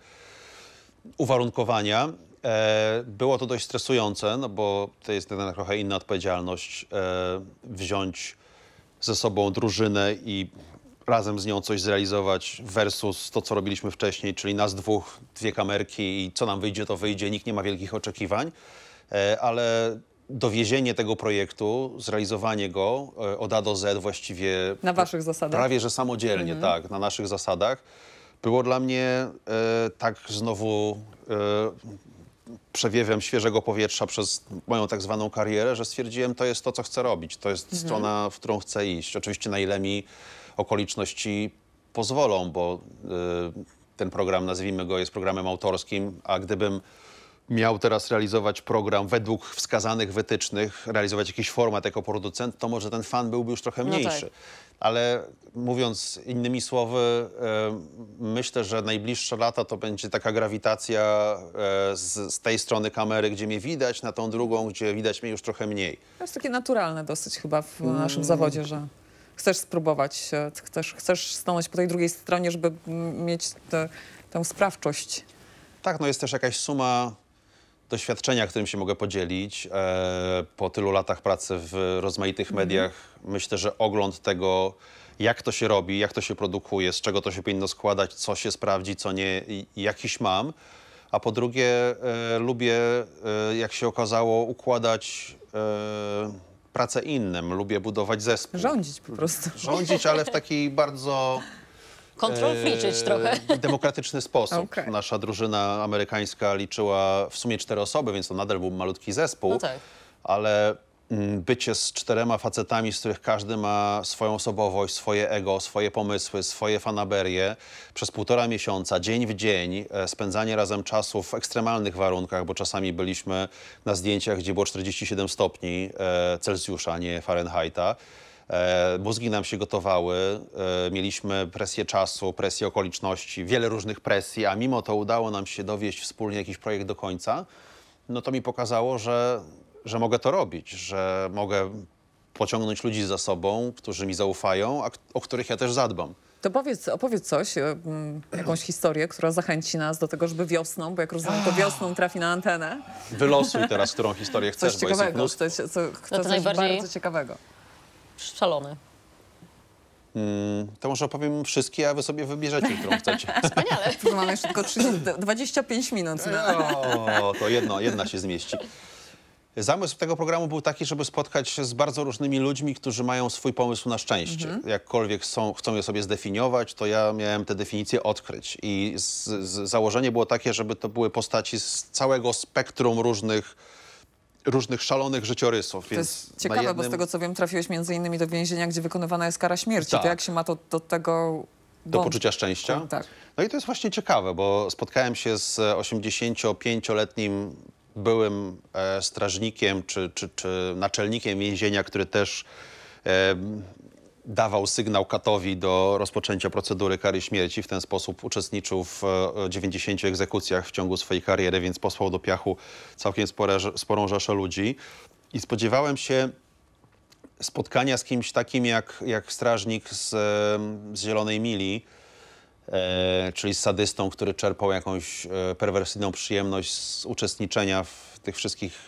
uwarunkowania. E, było to dość stresujące, no bo to jest jednak trochę inna odpowiedzialność e, wziąć ze sobą drużynę i razem z nią coś zrealizować versus to, co robiliśmy wcześniej, czyli nas dwóch, dwie kamerki i co nam wyjdzie, to wyjdzie, nikt nie ma wielkich oczekiwań, e, ale dowiezienie tego projektu, zrealizowanie go od A do Z właściwie... Na waszych zasadach. Prawie, że samodzielnie, mhm. tak, na naszych zasadach, było dla mnie e, tak znowu e, przewiewem świeżego powietrza przez moją tak zwaną karierę, że stwierdziłem, to jest to, co chcę robić. To jest mhm. strona, w którą chcę iść. Oczywiście na ile mi okoliczności pozwolą, bo y, ten program, nazwijmy go, jest programem autorskim, a gdybym miał teraz realizować program według wskazanych wytycznych, realizować jakiś format jako producent, to może ten fan byłby już trochę no mniejszy. No tak ale mówiąc innymi słowy, e, myślę, że najbliższe lata to będzie taka grawitacja e, z, z, tej strony kamery, gdzie mnie widać, na tą drugą, gdzie widać mnie już trochę mniej. To jest takie naturalne dosyć chyba w mm. naszym zawodzie, że chcesz spróbować, chcesz, chcesz stanąć po tej drugiej stronie, żeby mieć tę sprawczość. Tak, no jest też jakaś suma doświadczenia, którym się mogę podzielić. E, po tylu latach pracy w rozmaitych mhm. mediach myślę, że ogląd tego, jak to się robi, jak to się produkuje, z czego to się powinno składać, co się sprawdzi, co nie, jakiś mam. A po drugie, e, lubię, e, jak się okazało, układać pracę innym. Lubię budować zespół. Rządzić po prostu. Rządzić, ale w takiej bardzo Control e, liczyć trochę. w demokratyczny sposób. Okay. Nasza drużyna amerykańska liczyła w sumie cztery osoby, więc to nadal był malutki zespół. No tak. Ale mm, bycie z czterema facetami, z których każdy ma swoją osobowość, swoje ego, swoje pomysły, swoje fanaberie, przez półtora miesiąca, dzień w dzień, e, spędzanie razem czasu w ekstremalnych warunkach, bo czasami byliśmy na zdjęciach, gdzie było 47 stopni e, Celsjusza, nie Fahrenheita, E, mózgi nam się gotowały, e, mieliśmy presję czasu, presję okoliczności, wiele różnych presji, a mimo to udało nam się dowieść wspólnie jakiś projekt do końca. No to mi pokazało, że, że mogę to robić, że mogę pociągnąć ludzi za sobą, którzy mi zaufają, a o których ja też zadbam. To powiedz, opowiedz coś, e, mm, jakąś historię, która zachęci nas do tego, żeby wiosną, bo jak rozumiem, to wiosną ah. trafi na antenę. Wylosuj teraz, którą historię chcesz, coś bo ciekawego, jest mnóstwo. Coś, co, no to najbardziej... bardzo ciekawego szalony. Mm, to może opowiem wszystkie, a wy sobie wybierzecie, którą chcecie. Wspaniale. Tu mamy jeszcze tylko 25 minut. No, to jedno, jedna się zmieści. Zamysł tego programu był taki, żeby spotkać się z bardzo różnymi ludźmi, którzy mają swój pomysł na szczęście. Mhm. Jakkolwiek są, chcą je sobie zdefiniować, to ja miałem te definicje odkryć. I z, z założenie było takie, żeby to były postaci z całego spektrum różnych różnych szalonych życiorysów. To jest ciekawe, jednym... bo z tego co wiem trafiłeś między innymi do więzienia, gdzie wykonywana jest kara śmierci. Tak. To jak się ma to do tego do poczucia szczęścia. Tak. No i to jest właśnie ciekawe, bo spotkałem się z 85-letnim byłym e, strażnikiem czy, czy, czy naczelnikiem więzienia, który też e, dawał sygnał Katowi do rozpoczęcia procedury kary śmierci. W ten sposób uczestniczył w 90 e, egzekucjach w ciągu swojej kariery, więc posłał do piachu całkiem spore, sporą rzeszę ludzi. I spodziewałem się spotkania z kimś takim jak, jak strażnik z, e, z Zielonej Mili, e, czyli z sadystą, który czerpał jakąś e, perwersyjną przyjemność z uczestniczenia w tych wszystkich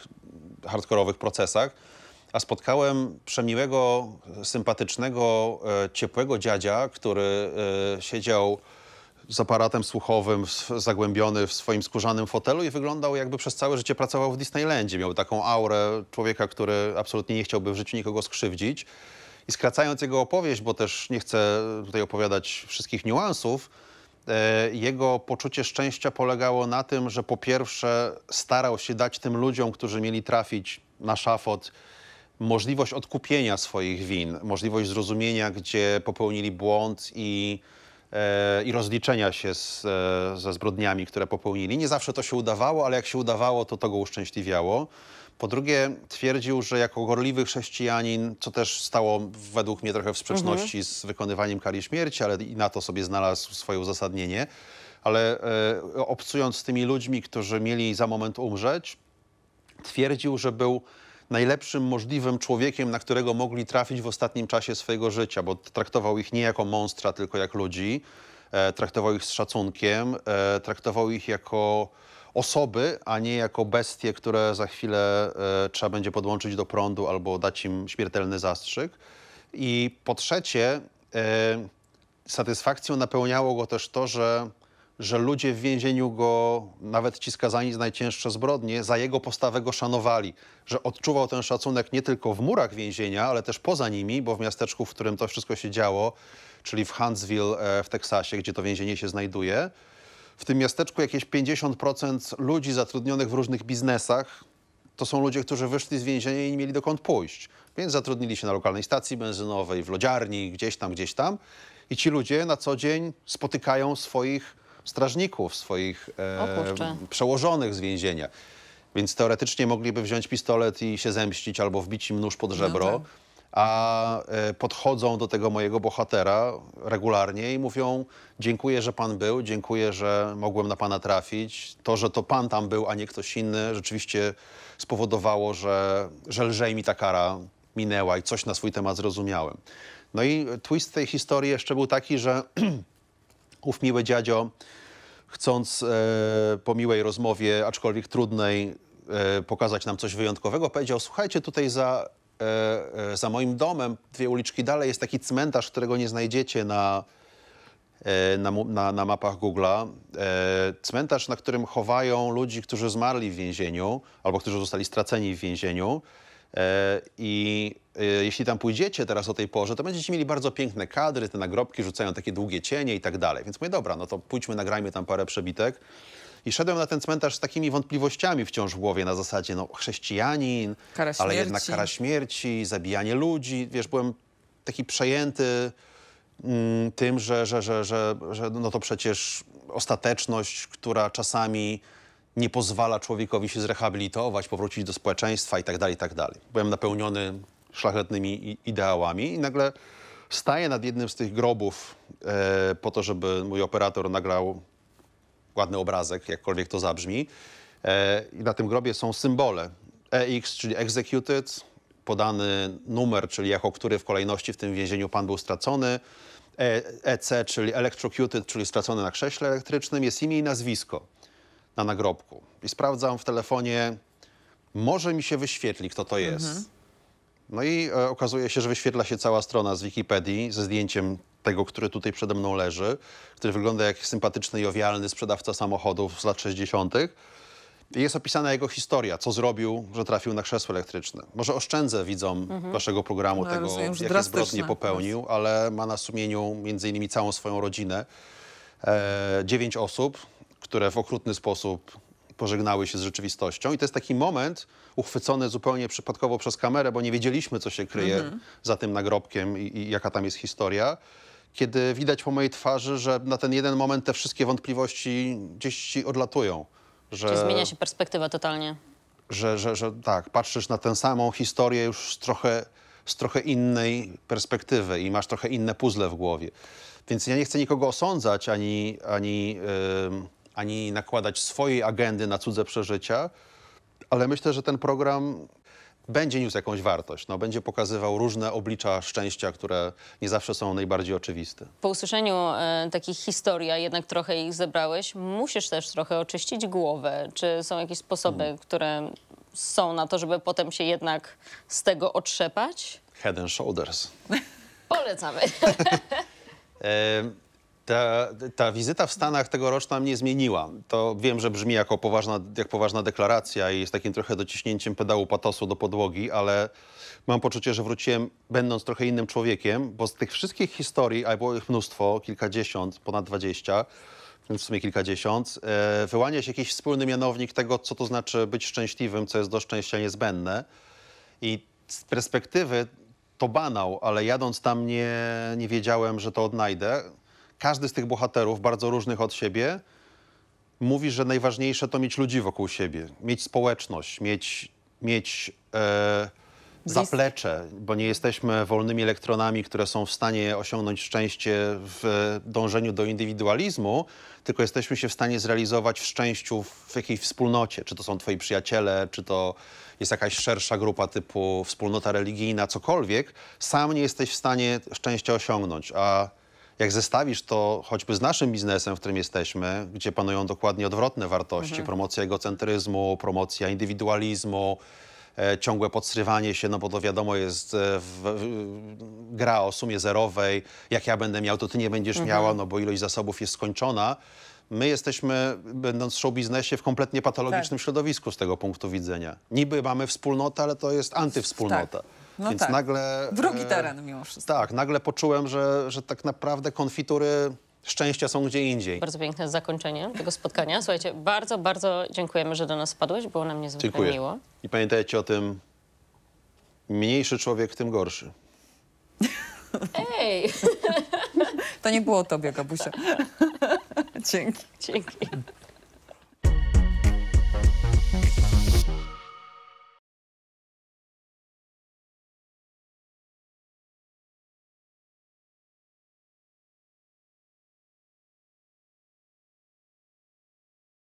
hardkorowych procesach a spotkałem przemiłego, sympatycznego, e, ciepłego dziadzia, który e, siedział z aparatem słuchowym, zagłębiony w swoim skórzanym fotelu i wyglądał jakby przez całe życie pracował w Disneylandzie. Miał taką aurę człowieka, który absolutnie nie chciałby w życiu nikogo skrzywdzić. I skracając jego opowieść, bo też nie chcę tutaj opowiadać wszystkich niuansów, e, jego poczucie szczęścia polegało na tym, że po pierwsze starał się dać tym ludziom, którzy mieli trafić na szafot, możliwość odkupienia swoich win, możliwość zrozumienia, gdzie popełnili błąd i, e, i rozliczenia się z, e, ze zbrodniami, które popełnili. Nie zawsze to się udawało, ale jak się udawało, to to go uszczęśliwiało. Po drugie, twierdził, że jako gorliwy chrześcijanin, co też stało według mnie trochę w sprzeczności mhm. z wykonywaniem kary śmierci, ale i na to sobie znalazł swoje uzasadnienie, ale e, obcując z tymi ludźmi, którzy mieli za moment umrzeć, twierdził, że był najlepszym możliwym człowiekiem, na którego mogli trafić w ostatnim czasie swojego życia, bo traktował ich nie jako monstra, tylko jak ludzi, e, traktował ich z szacunkiem, e, traktował ich jako osoby, a nie jako bestie, które za chwilę e, trzeba będzie podłączyć do prądu albo dać im śmiertelny zastrzyk. I po trzecie, e, satysfakcją napełniało go też to, że że ludzie w więzieniu go, nawet ci skazani za najcięższe zbrodnie, za jego postawę go szanowali, że odczuwał ten szacunek nie tylko w murach więzienia, ale też poza nimi, bo w miasteczku, w którym to wszystko się działo, czyli w Huntsville e, w Teksasie, gdzie to więzienie się znajduje, w tym miasteczku jakieś 50% ludzi zatrudnionych w różnych biznesach to są ludzie, którzy wyszli z więzienia i nie mieli dokąd pójść. Więc zatrudnili się na lokalnej stacji benzynowej, w lodziarni, gdzieś tam, gdzieś tam. I ci ludzie na co dzień spotykają swoich strażników, swoich e, przełożonych z więzienia. Więc teoretycznie mogliby wziąć pistolet i się zemścić albo wbić im nóż pod no żebro. No tak. A e, podchodzą do tego mojego bohatera regularnie i mówią: Dziękuję, że pan był, dziękuję, że mogłem na pana trafić. To, że to pan tam był, a nie ktoś inny, rzeczywiście spowodowało, że, że lżej mi ta kara minęła i coś na swój temat zrozumiałem. No i twist tej historii jeszcze był taki, że ów miły dziadzio, chcąc e, po miłej rozmowie, aczkolwiek trudnej, e, pokazać nam coś wyjątkowego, powiedział, słuchajcie, tutaj za, e, e za moim domem, dwie uliczki dalej, jest taki cmentarz, którego nie znajdziecie na, e, na, na, na, mapach Google'a. E, cmentarz, na którym chowają ludzi, którzy zmarli w więzieniu albo którzy zostali straceni w więzieniu. E, I e, jeśli tam pójdziecie teraz o tej porze, to będziecie mieli bardzo piękne kadry, te nagrobki rzucają takie długie cienie i tak dalej. Więc mówię, dobra, no to pójdźmy, nagrajmy tam parę przebitek. I szedłem na ten cmentarz z takimi wątpliwościami wciąż w głowie na zasadzie, no chrześcijanin, ale jednak kara śmierci, zabijanie ludzi. Wiesz, byłem taki przejęty mm, tym, że, że, że, że, no to przecież ostateczność, która czasami nie pozwala człowiekowi się zrehabilitować, powrócić do społeczeństwa itd., tak tak dalej. Byłem napełniony szlachetnymi ideałami i nagle staję nad jednym z tych grobów e, po to, żeby mój operator nagrał ładny obrazek, jakkolwiek to zabrzmi. E, I na tym grobie są symbole. EX, czyli executed, podany numer, czyli jako który w kolejności w tym więzieniu pan był stracony. E, EC, czyli electrocuted, czyli stracony na krześle elektrycznym, jest imię i nazwisko na nagrobku i sprawdzam w telefonie, może mi się wyświetli, kto to jest. Mhm. No i e, okazuje się, że wyświetla się cała strona z Wikipedii ze zdjęciem tego, który tutaj przede mną leży, który wygląda jak sympatyczny i owialny sprzedawca samochodów z lat 60. I jest opisana jego historia, co zrobił, że trafił na krzesło elektryczne. Może oszczędzę widzom mhm. waszego programu no, tego, rozumiem, jakie zbrodnie popełnił, ale ma na sumieniu między innymi całą swoją rodzinę. E, dziewięć osób, które w okrutny sposób pożegnały się z rzeczywistością. I to jest taki moment uchwycony zupełnie przypadkowo przez kamerę, bo nie wiedzieliśmy, co się kryje mhm. za tym nagrobkiem i, i jaka tam jest historia kiedy widać po mojej twarzy, że na ten jeden moment te wszystkie wątpliwości gdzieś ci odlatują. Że, Czyli zmienia się perspektywa totalnie. Że, że, że tak, patrzysz na tę samą historię już z trochę, z trochę innej perspektywy i masz trochę inne puzzle w głowie. Więc ja nie chcę nikogo osądzać ani, ani yy, ani nakładać swojej agendy na cudze przeżycia, ale myślę, że ten program będzie niósł jakąś wartość. No, będzie pokazywał różne oblicza szczęścia, które nie zawsze są najbardziej oczywiste. Po usłyszeniu e, takich historii, a jednak trochę ich zebrałeś, musisz też trochę oczyścić głowę. Czy są jakieś sposoby, hmm. które są na to, żeby potem się jednak z tego otrzepać? Head and shoulders. Polecamy. e ta, ta wizyta w Stanach tegoroczna mnie zmieniła. To wiem, że brzmi jako poważna, jak poważna deklaracja i jest takim trochę dociśnięciem pedału patosu do podłogi, ale mam poczucie, że wróciłem będąc trochę innym człowiekiem, bo z tych wszystkich historii, a było ich mnóstwo, kilkadziesiąt, ponad dwadzieścia, w sumie kilkadziesiąt, e, wyłania się jakiś wspólny mianownik tego, co to znaczy być szczęśliwym, co jest do szczęścia niezbędne. I z perspektywy to banał, ale jadąc tam nie, nie wiedziałem, że to odnajdę każdy z tych bohaterów, bardzo różnych od siebie, mówi, że najważniejsze to mieć ludzi wokół siebie, mieć społeczność, mieć, mieć e, zaplecze, bo nie jesteśmy wolnymi elektronami, które są w stanie osiągnąć szczęście w dążeniu do indywidualizmu, tylko jesteśmy się w stanie zrealizować w szczęściu w jakiejś wspólnocie. Czy to są twoi przyjaciele, czy to jest jakaś szersza grupa typu wspólnota religijna, cokolwiek. Sam nie jesteś w stanie szczęścia osiągnąć, a jak zestawisz to choćby z naszym biznesem, w którym jesteśmy, gdzie panują dokładnie odwrotne wartości, mhm. promocja egocentryzmu, promocja indywidualizmu, e, ciągłe podstrywanie się, no bo to wiadomo jest e, w, w, gra o sumie zerowej, jak ja będę miał, to ty nie będziesz mhm. miała, no bo ilość zasobów jest skończona, my jesteśmy, będąc w show biznesie, w kompletnie patologicznym tak. środowisku z tego punktu widzenia. Niby mamy wspólnotę, ale to jest antywspólnota. Tak. No Więc tak. nagle... Drugi e, teren mimo wszystko. Tak, nagle poczułem, że, że tak naprawdę konfitury szczęścia są gdzie indziej. Bardzo piękne zakończenie tego spotkania. Słuchajcie, bardzo, bardzo dziękujemy, że do nas padłeś. Było nam niezwykle Dziękuję. miło. I pamiętajcie o tym, mniejszy człowiek, tym gorszy. Ej! to nie było tobie, Gabusia. Dzięki. Dzięki.